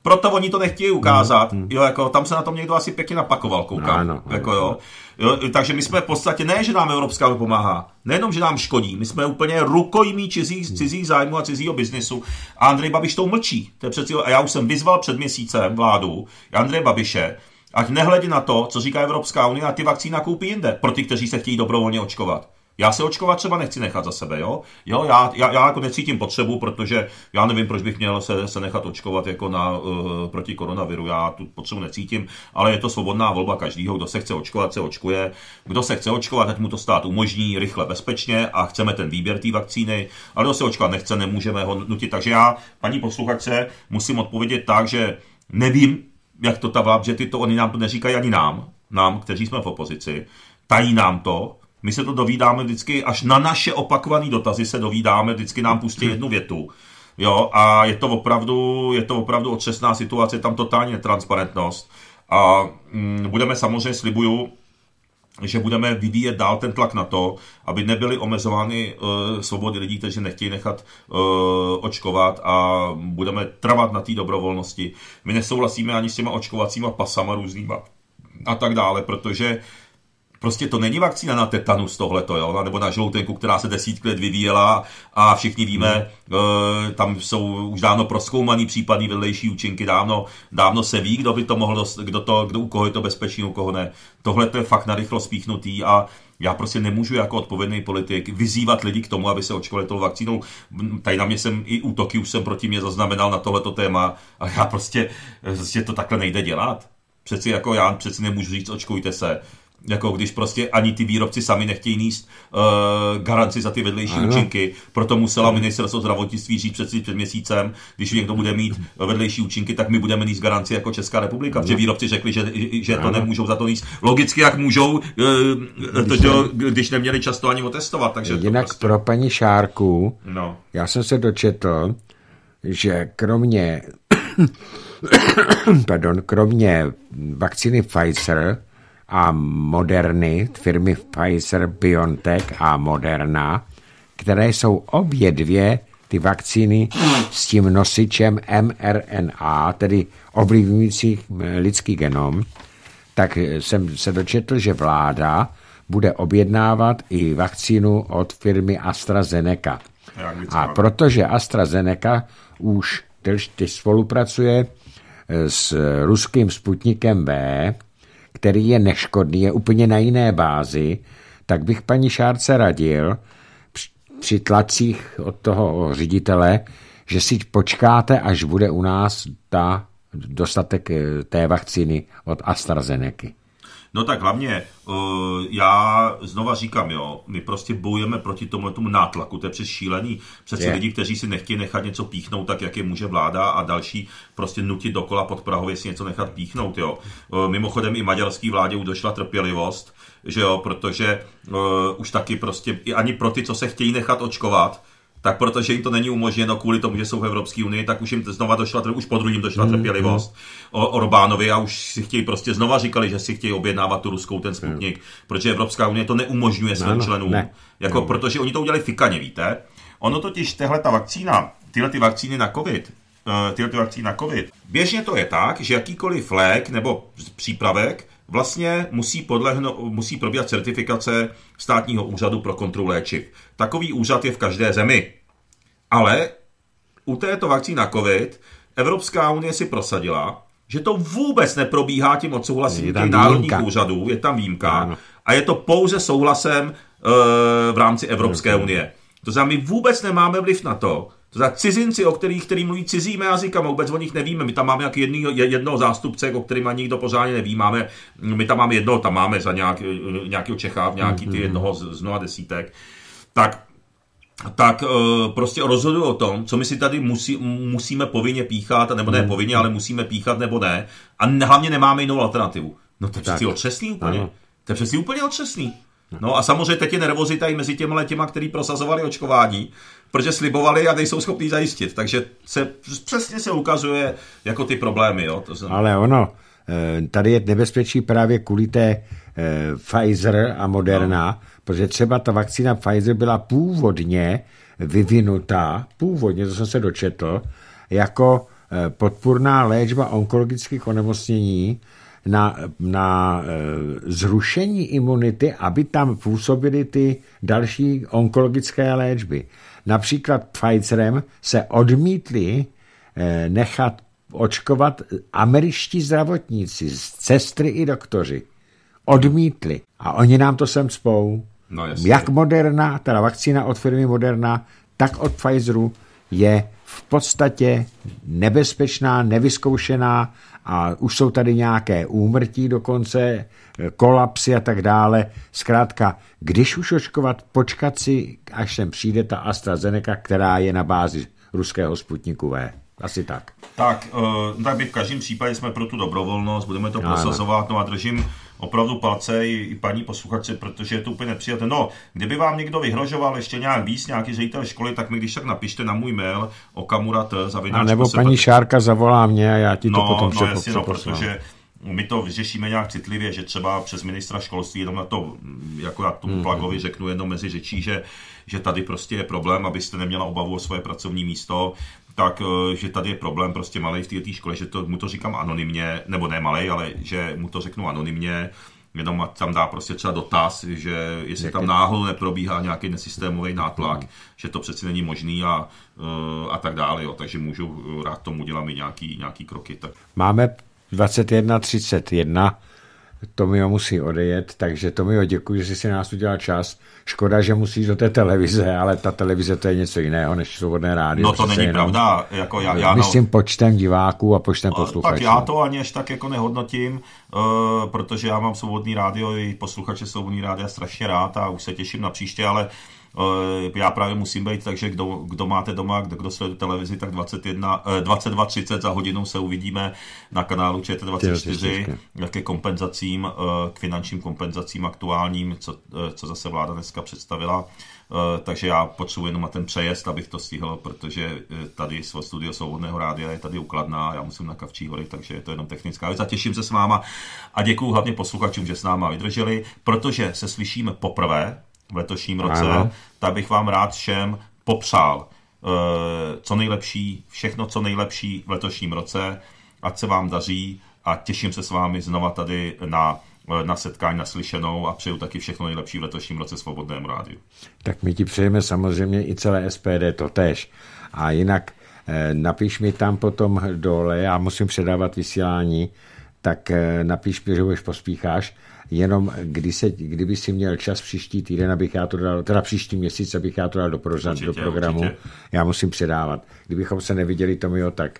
Proto oni to nechtějí ukázat. Hmm. Jo, jako tam se na tom někdo asi pěkně napakoval, koukám. No, no, jako, no. jo. Jo, takže my jsme v podstatě, ne, že nám Evropská unie pomáhá, nejenom, že nám škodí, my jsme úplně rukojmí cizích, hmm. cizích zájmů a cizího biznesu. A Andrej Babiš to mlčí. To je přeci, a já už jsem vyzval před měsícem vládu Andreje Babiše, ať nehledě na to, co říká Evropská unie, a ty vakcína koupí jinde pro ty, kteří se chtějí dobrovolně očkovat. Já se očkovat třeba nechci nechat za sebe, jo? Jo, já, já, já jako necítím potřebu, protože já nevím, proč bych měl se, se nechat očkovat jako na, uh, proti koronaviru. Já tu potřebu necítím, ale je to svobodná volba každého. Kdo se chce očkovat, se očkuje. Kdo se chce očkovat, tak mu to stát umožní rychle, bezpečně a chceme ten výběr té vakcíny. Ale kdo se očkovat nechce, nemůžeme ho nutit. Takže já, paní posluchačce, musím odpovědět tak, že nevím, jak to ta vláda, že ty to oni nám to neříkají ani nám, nám, kteří jsme v opozici, tají nám to, my se to dovídáme vždycky, až na naše opakované dotazy se dovídáme, vždycky nám pustí jednu větu. Jo, a je to opravdu, je to opravdu otřesná situace, je tam totální netransparentnost. A mm, budeme samozřejmě, slibuju, že budeme vyvíjet dál ten tlak na to, aby nebyly omezovány e, svobody lidí, kteří nechtějí nechat e, očkovat a budeme trvat na té dobrovolnosti. My nesouhlasíme ani s těma očkovacíma pasama různýma a tak dále, protože prostě to není vakcína na tetanus tohleto, jo, nebo na žloutenku, která se desítky let vyvíjela a všichni víme, e, tam jsou už dávno proskoumaný případní vedlejší účinky, dávno, dávno se ví, kdo by to mohl, kdo to, kdo u koho je to bezpečný, u koho ne. Tohle je fakt narychlo spíchnutý a já prostě nemůžu jako odpovědný politik vyzývat lidi k tomu, aby se očkovali tou vakcínou. Tady na mě jsem i útoky už jsem proti mě zaznamenal na tohleto téma a já prostě, prostě to takhle nejde dělat. Přeci jako já přeci nemůžu říct, očkujte se jako když prostě ani ty výrobci sami nechtějí níst uh, garanci za ty vedlejší ano. účinky, proto musela ministerstvo zdravotnictví říct před před měsícem, když někdo bude mít vedlejší účinky, tak my budeme níst garanci jako Česká republika, protože výrobci řekli, že, že to nemůžou za to níst. Logicky, jak můžou, uh, když, to, ne... když neměli často ani otestovat. Takže Jinak prostě... pro paní Šárku, no. já jsem se dočetl, že kromě pardon, kromě vakcíny Pfizer a Moderny, firmy Pfizer, BioNTech a Moderna, které jsou obě dvě ty vakcíny s tím nosičem mRNA, tedy ovlivňující lidský genom, tak eh, jsem se dočetl, že vláda bude objednávat i vakcínu od firmy AstraZeneca. A protože AstraZeneca už teď spolupracuje eh, s ruským Sputnikem B, který je neškodný, je úplně na jiné bázi, tak bych paní Šárce radil při tlacích od toho ředitele, že si počkáte, až bude u nás ta dostatek eh, té vakcíny od AstraZeneca. No tak hlavně, uh, já znova říkám, jo, my prostě bojujeme proti tomu, tomu nátlaku, to je přes šílený, přece lidi, kteří si nechtějí nechat něco píchnout, tak jak je může vláda a další prostě nutit dokola pod Prahově si něco nechat píchnout, jo. Uh, mimochodem i maďarský vládě udošla trpělivost, že jo, protože uh, už taky prostě, i ani pro ty, co se chtějí nechat očkovat, tak protože jim to není umožněno kvůli tomu, že jsou v Evropské unii, tak už jim znova došla, už po druhým došla mm, trpělivost mm. O, Orbánovi a už si chtějí prostě znova říkali, že si chtějí objednávat tu ruskou ten sputnik, mm. protože Evropská unie to neumožňuje svým no, no, členům. Ne. Jako, no. protože oni to udělali fikaně, víte? Ono totiž, tehle ta vakcína, tyhle ty vakcíny na covid, eh, tyhle ty vakcíny na covid, běžně to je tak, že jakýkoliv lék nebo přípravek vlastně musí, podlehno, musí probíhat certifikace státního úřadu pro kontrolu léčiv. Takový úřad je v každé zemi. Ale u této vakcíny na COVID Evropská unie si prosadila, že to vůbec neprobíhá tím odsouhlasením těch národních výjimka. úřadů, je tam výjimka, ano. a je to pouze souhlasem e, v rámci Evropské ano. unie. To znamená, my vůbec nemáme vliv na to, to znamená cizinci, o kterých, který mluví cizími jazykama, vůbec o nich nevíme. My tam máme jak jedný, jednoho zástupce, o kterým ani nikdo pořádně neví. Máme, my tam máme jednoho, tam máme za nějak, nějakého Čecha, v nějaký ty mhm. jednoho z, z mnoha desítek. Tak tak eh, prostě rozhodují o tom, co my si tady musí, musíme povinně píchat, nebo ne mhm. povinně, ale musíme píchat nebo ne. A hlavně nemáme jinou alternativu. No to je přeci otřesný úplně. Ano. To je přeci úplně otřesný. No. no a samozřejmě teď je nervozita i mezi těma těma, který prosazovali očkování, protože slibovali a nejsou schopní zajistit. Takže se, přesně se ukazuje jako ty problémy. Jo? To znamená... Ale ono, eh, tady je nebezpečí právě kvůli té eh, Pfizer a Moderna, no. protože třeba ta vakcína Pfizer byla původně vyvinutá, původně, to jsem se dočetl, jako eh, podpůrná léčba onkologických onemocnění, na, na eh, zrušení imunity, aby tam působily ty další onkologické léčby. Například Pfizerem se odmítli eh, nechat očkovat američtí zdravotníci, sestry i doktoři. Odmítli. A oni nám to sem spou. No, Jak Moderna, teda vakcína od firmy Moderna, tak od Pfizeru je v podstatě nebezpečná, nevyzkoušená a už jsou tady nějaké úmrtí dokonce, e, kolapsy a tak dále. Zkrátka, když už očkovat, počkat si, až sem přijde ta AstraZeneca, která je na bázi ruského Sputniku V. Asi tak. Tak, e, no tak by v každém případě jsme pro tu dobrovolnost, budeme to prosazovat, no a držím opravdu palce i, i paní posluchači, protože je to úplně nepřijatelné. No, kdyby vám někdo vyhrožoval ještě nějak víc, nějaký ředitel školy, tak mi když tak napište na můj mail kamurat za A nebo paní pr... Šárka zavolá mě a já ti no, to potom no, jasně, no, protože my to řešíme nějak citlivě, že třeba přes ministra školství, jenom na to, mm, jako já tomu mm-hmm. Plagovi řeknu jenom mezi řečí, že, že tady prostě je problém, abyste neměla obavu o svoje pracovní místo, tak eh, že tady je problém prostě malý v té škole, že to, mu to říkám anonymně, nebo ne malej, ale že mu to řeknu anonymně, jenom tam dá prostě třeba dotaz, že jestli tam náhodou neprobíhá nějaký nesystémový nátlak, mm. že to přeci není možný a, eh, a tak dále, jo. takže můžu eh, rád tomu udělat i nějaký, nějaký kroky. Tak. Máme 21.31, Tomio musí odejet, takže Tomio děkuji, že jsi si nás udělal čas. Škoda, že musíš do té televize, ale ta televize to je něco jiného než svobodné rádio. No to není jenom, pravda. Jako já, já, myslím no, počtem diváků a počtem eh, posluchačů. Tak já to ani až tak jako nehodnotím, uh, protože já mám svobodný rádio i posluchače svobodný rádia strašně rád a už se těším na příště, ale uh, Eh, já právě musím být, takže kdo, kdo máte doma, kdo, kdo sleduje televizi, tak 21, 22.30 eh, za hodinu se uvidíme na kanálu ČT24 ke kompenzacím, eh, k finančním kompenzacím aktuálním, co, co zase vláda dneska představila. Takže já potřebuji jenom na ten přejezd, abych to stihl, protože tady svo studio Svobodného rádia je tady ukladná, já musím na Kavčí hory, takže je to jenom technická věc. A těším se s váma a děkuji hlavně posluchačům, že s náma vydrželi, protože se slyšíme poprvé v letošním roce, ano. tak bych vám rád všem popřál eh, co nejlepší, všechno co nejlepší v letošním roce, ať se vám daří a těším se s vámi znova tady na eh, na setkání naslyšenou a přeju taky všechno nejlepší v letošním roce Svobodnému rádiu. Tak my ti přejeme samozřejmě i celé SPD to tež. A jinak eh, napiš mi tam potom dole, já musím předávat vysílání, tak napiš mi, že už pospícháš jenom kdy se, kdyby si měl čas příští týden, abych já to dal, teda příští měsíc, abych já to dal do, proza, určitě, do programu, určitě. já musím předávat. Kdybychom se neviděli, to mi jo tak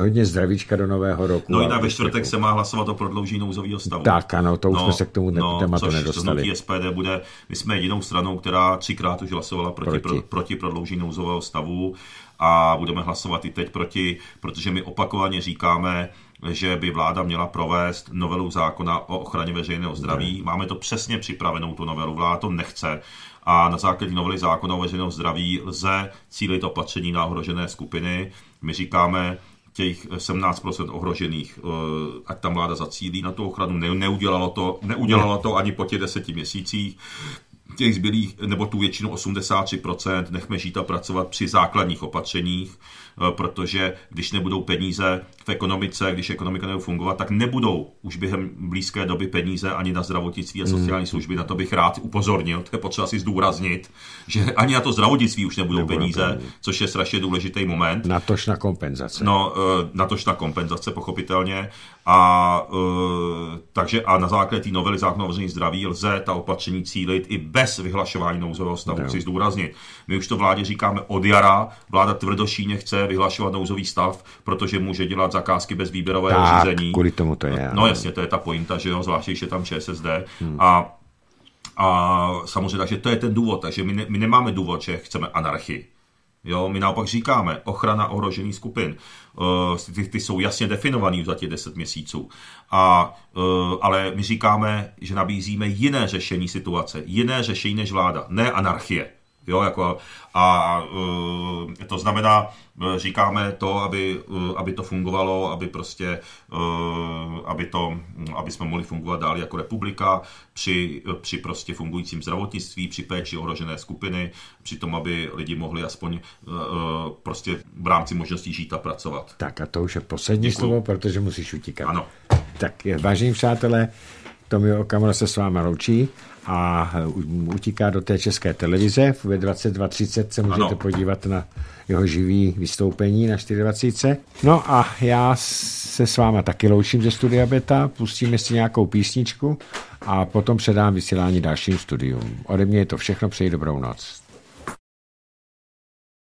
hodně zdravíčka do nového roku. No i ve čtvrtek se má hlasovat o prodloužení nouzového stavu. Tak ano, to už no, jsme se k tomu no, tématu což nedostali. Což SPD bude, my jsme jedinou stranou, která třikrát už hlasovala proti, proti. Pro, proti prodloužení nouzového stavu a budeme hlasovat i teď proti, protože my opakovaně říkáme, že by vláda měla provést novelu zákona o ochraně veřejného zdraví. Máme to přesně připravenou, tu novelu. Vláda to nechce a na základě novely zákona o veřejném zdraví lze cílit opatření na ohrožené skupiny. My říkáme, těch 17% ohrožených, eh, ať tam vláda zacílí na tu ochranu, ne, neudělalo to, neudělalo to ani po těch deseti měsících. Těch zbylých, nebo tu většinu 83%, nechme žít a pracovat při základních opatřeních. Eh, protože když nebudou peníze v ekonomice, když ekonomika nebude fungovat, tak nebudou už během blízké doby peníze ani na zdravotnictví a hmm. sociální služby. Na to bych rád upozornil, to je potřeba si zdůraznit, že ani na to zdravotnictví už nebudou Nebude peníze, peníze, což je strašně důležitý moment. Na tož na kompenzace. No, eh, na tož na kompenzace, pochopitelně. A, eh, takže a na základě té novely zákona o zdraví lze ta opatření cílit i bez vyhlašování nouzového stavu, chci zdůraznit. My už to vládě říkáme od jara, vláda tvrdošíně chce vyhlašovat nouzový stav, protože může dělat zakázky bez výběrového tak, řízení. kvůli tomu to je. No, jasně, to je ta pointa, že jo, zvláště, že tam ČSSD. Hmm. A a samozřejmě, takže to je ten důvod, takže my, ne, my nemáme důvod, že chceme anarchii. Jo, my naopak říkáme ochrana ohrožených skupin. Uh, ty, ty jsou jasně definovaný za těch 10 měsíců. A, uh, ale my říkáme, že nabízíme jiné řešení situace, jiné řešení než vláda, ne anarchie. Jo, jako, a a eh, to znamená, eh, říkáme to, aby, eh, aby to fungovalo, aby prostě, aby, to, hm, aby jsme mohli fungovat dál jako republika, při, při prostě fungujícím zdravotnictví, při péči ohrožené skupiny, při tom, aby lidi mohli aspoň prostě v rámci možností žít a pracovat. Tak a to už je poslední Děkuju. slovo, protože musíš utíkat. Ano. Tak vážení přátelé, Tomio Okamura se s váma loučí a eh, utíká do té české televize. Ve 22.30 se můžete ano. podívat na jeho živý vystoupení na 24. No a já se s váma taky loučím ze studia Beta, pustíme si nějakou písničku a potom předám vysílání dalším studium. Ode mě je to všechno, přeji dobrou noc.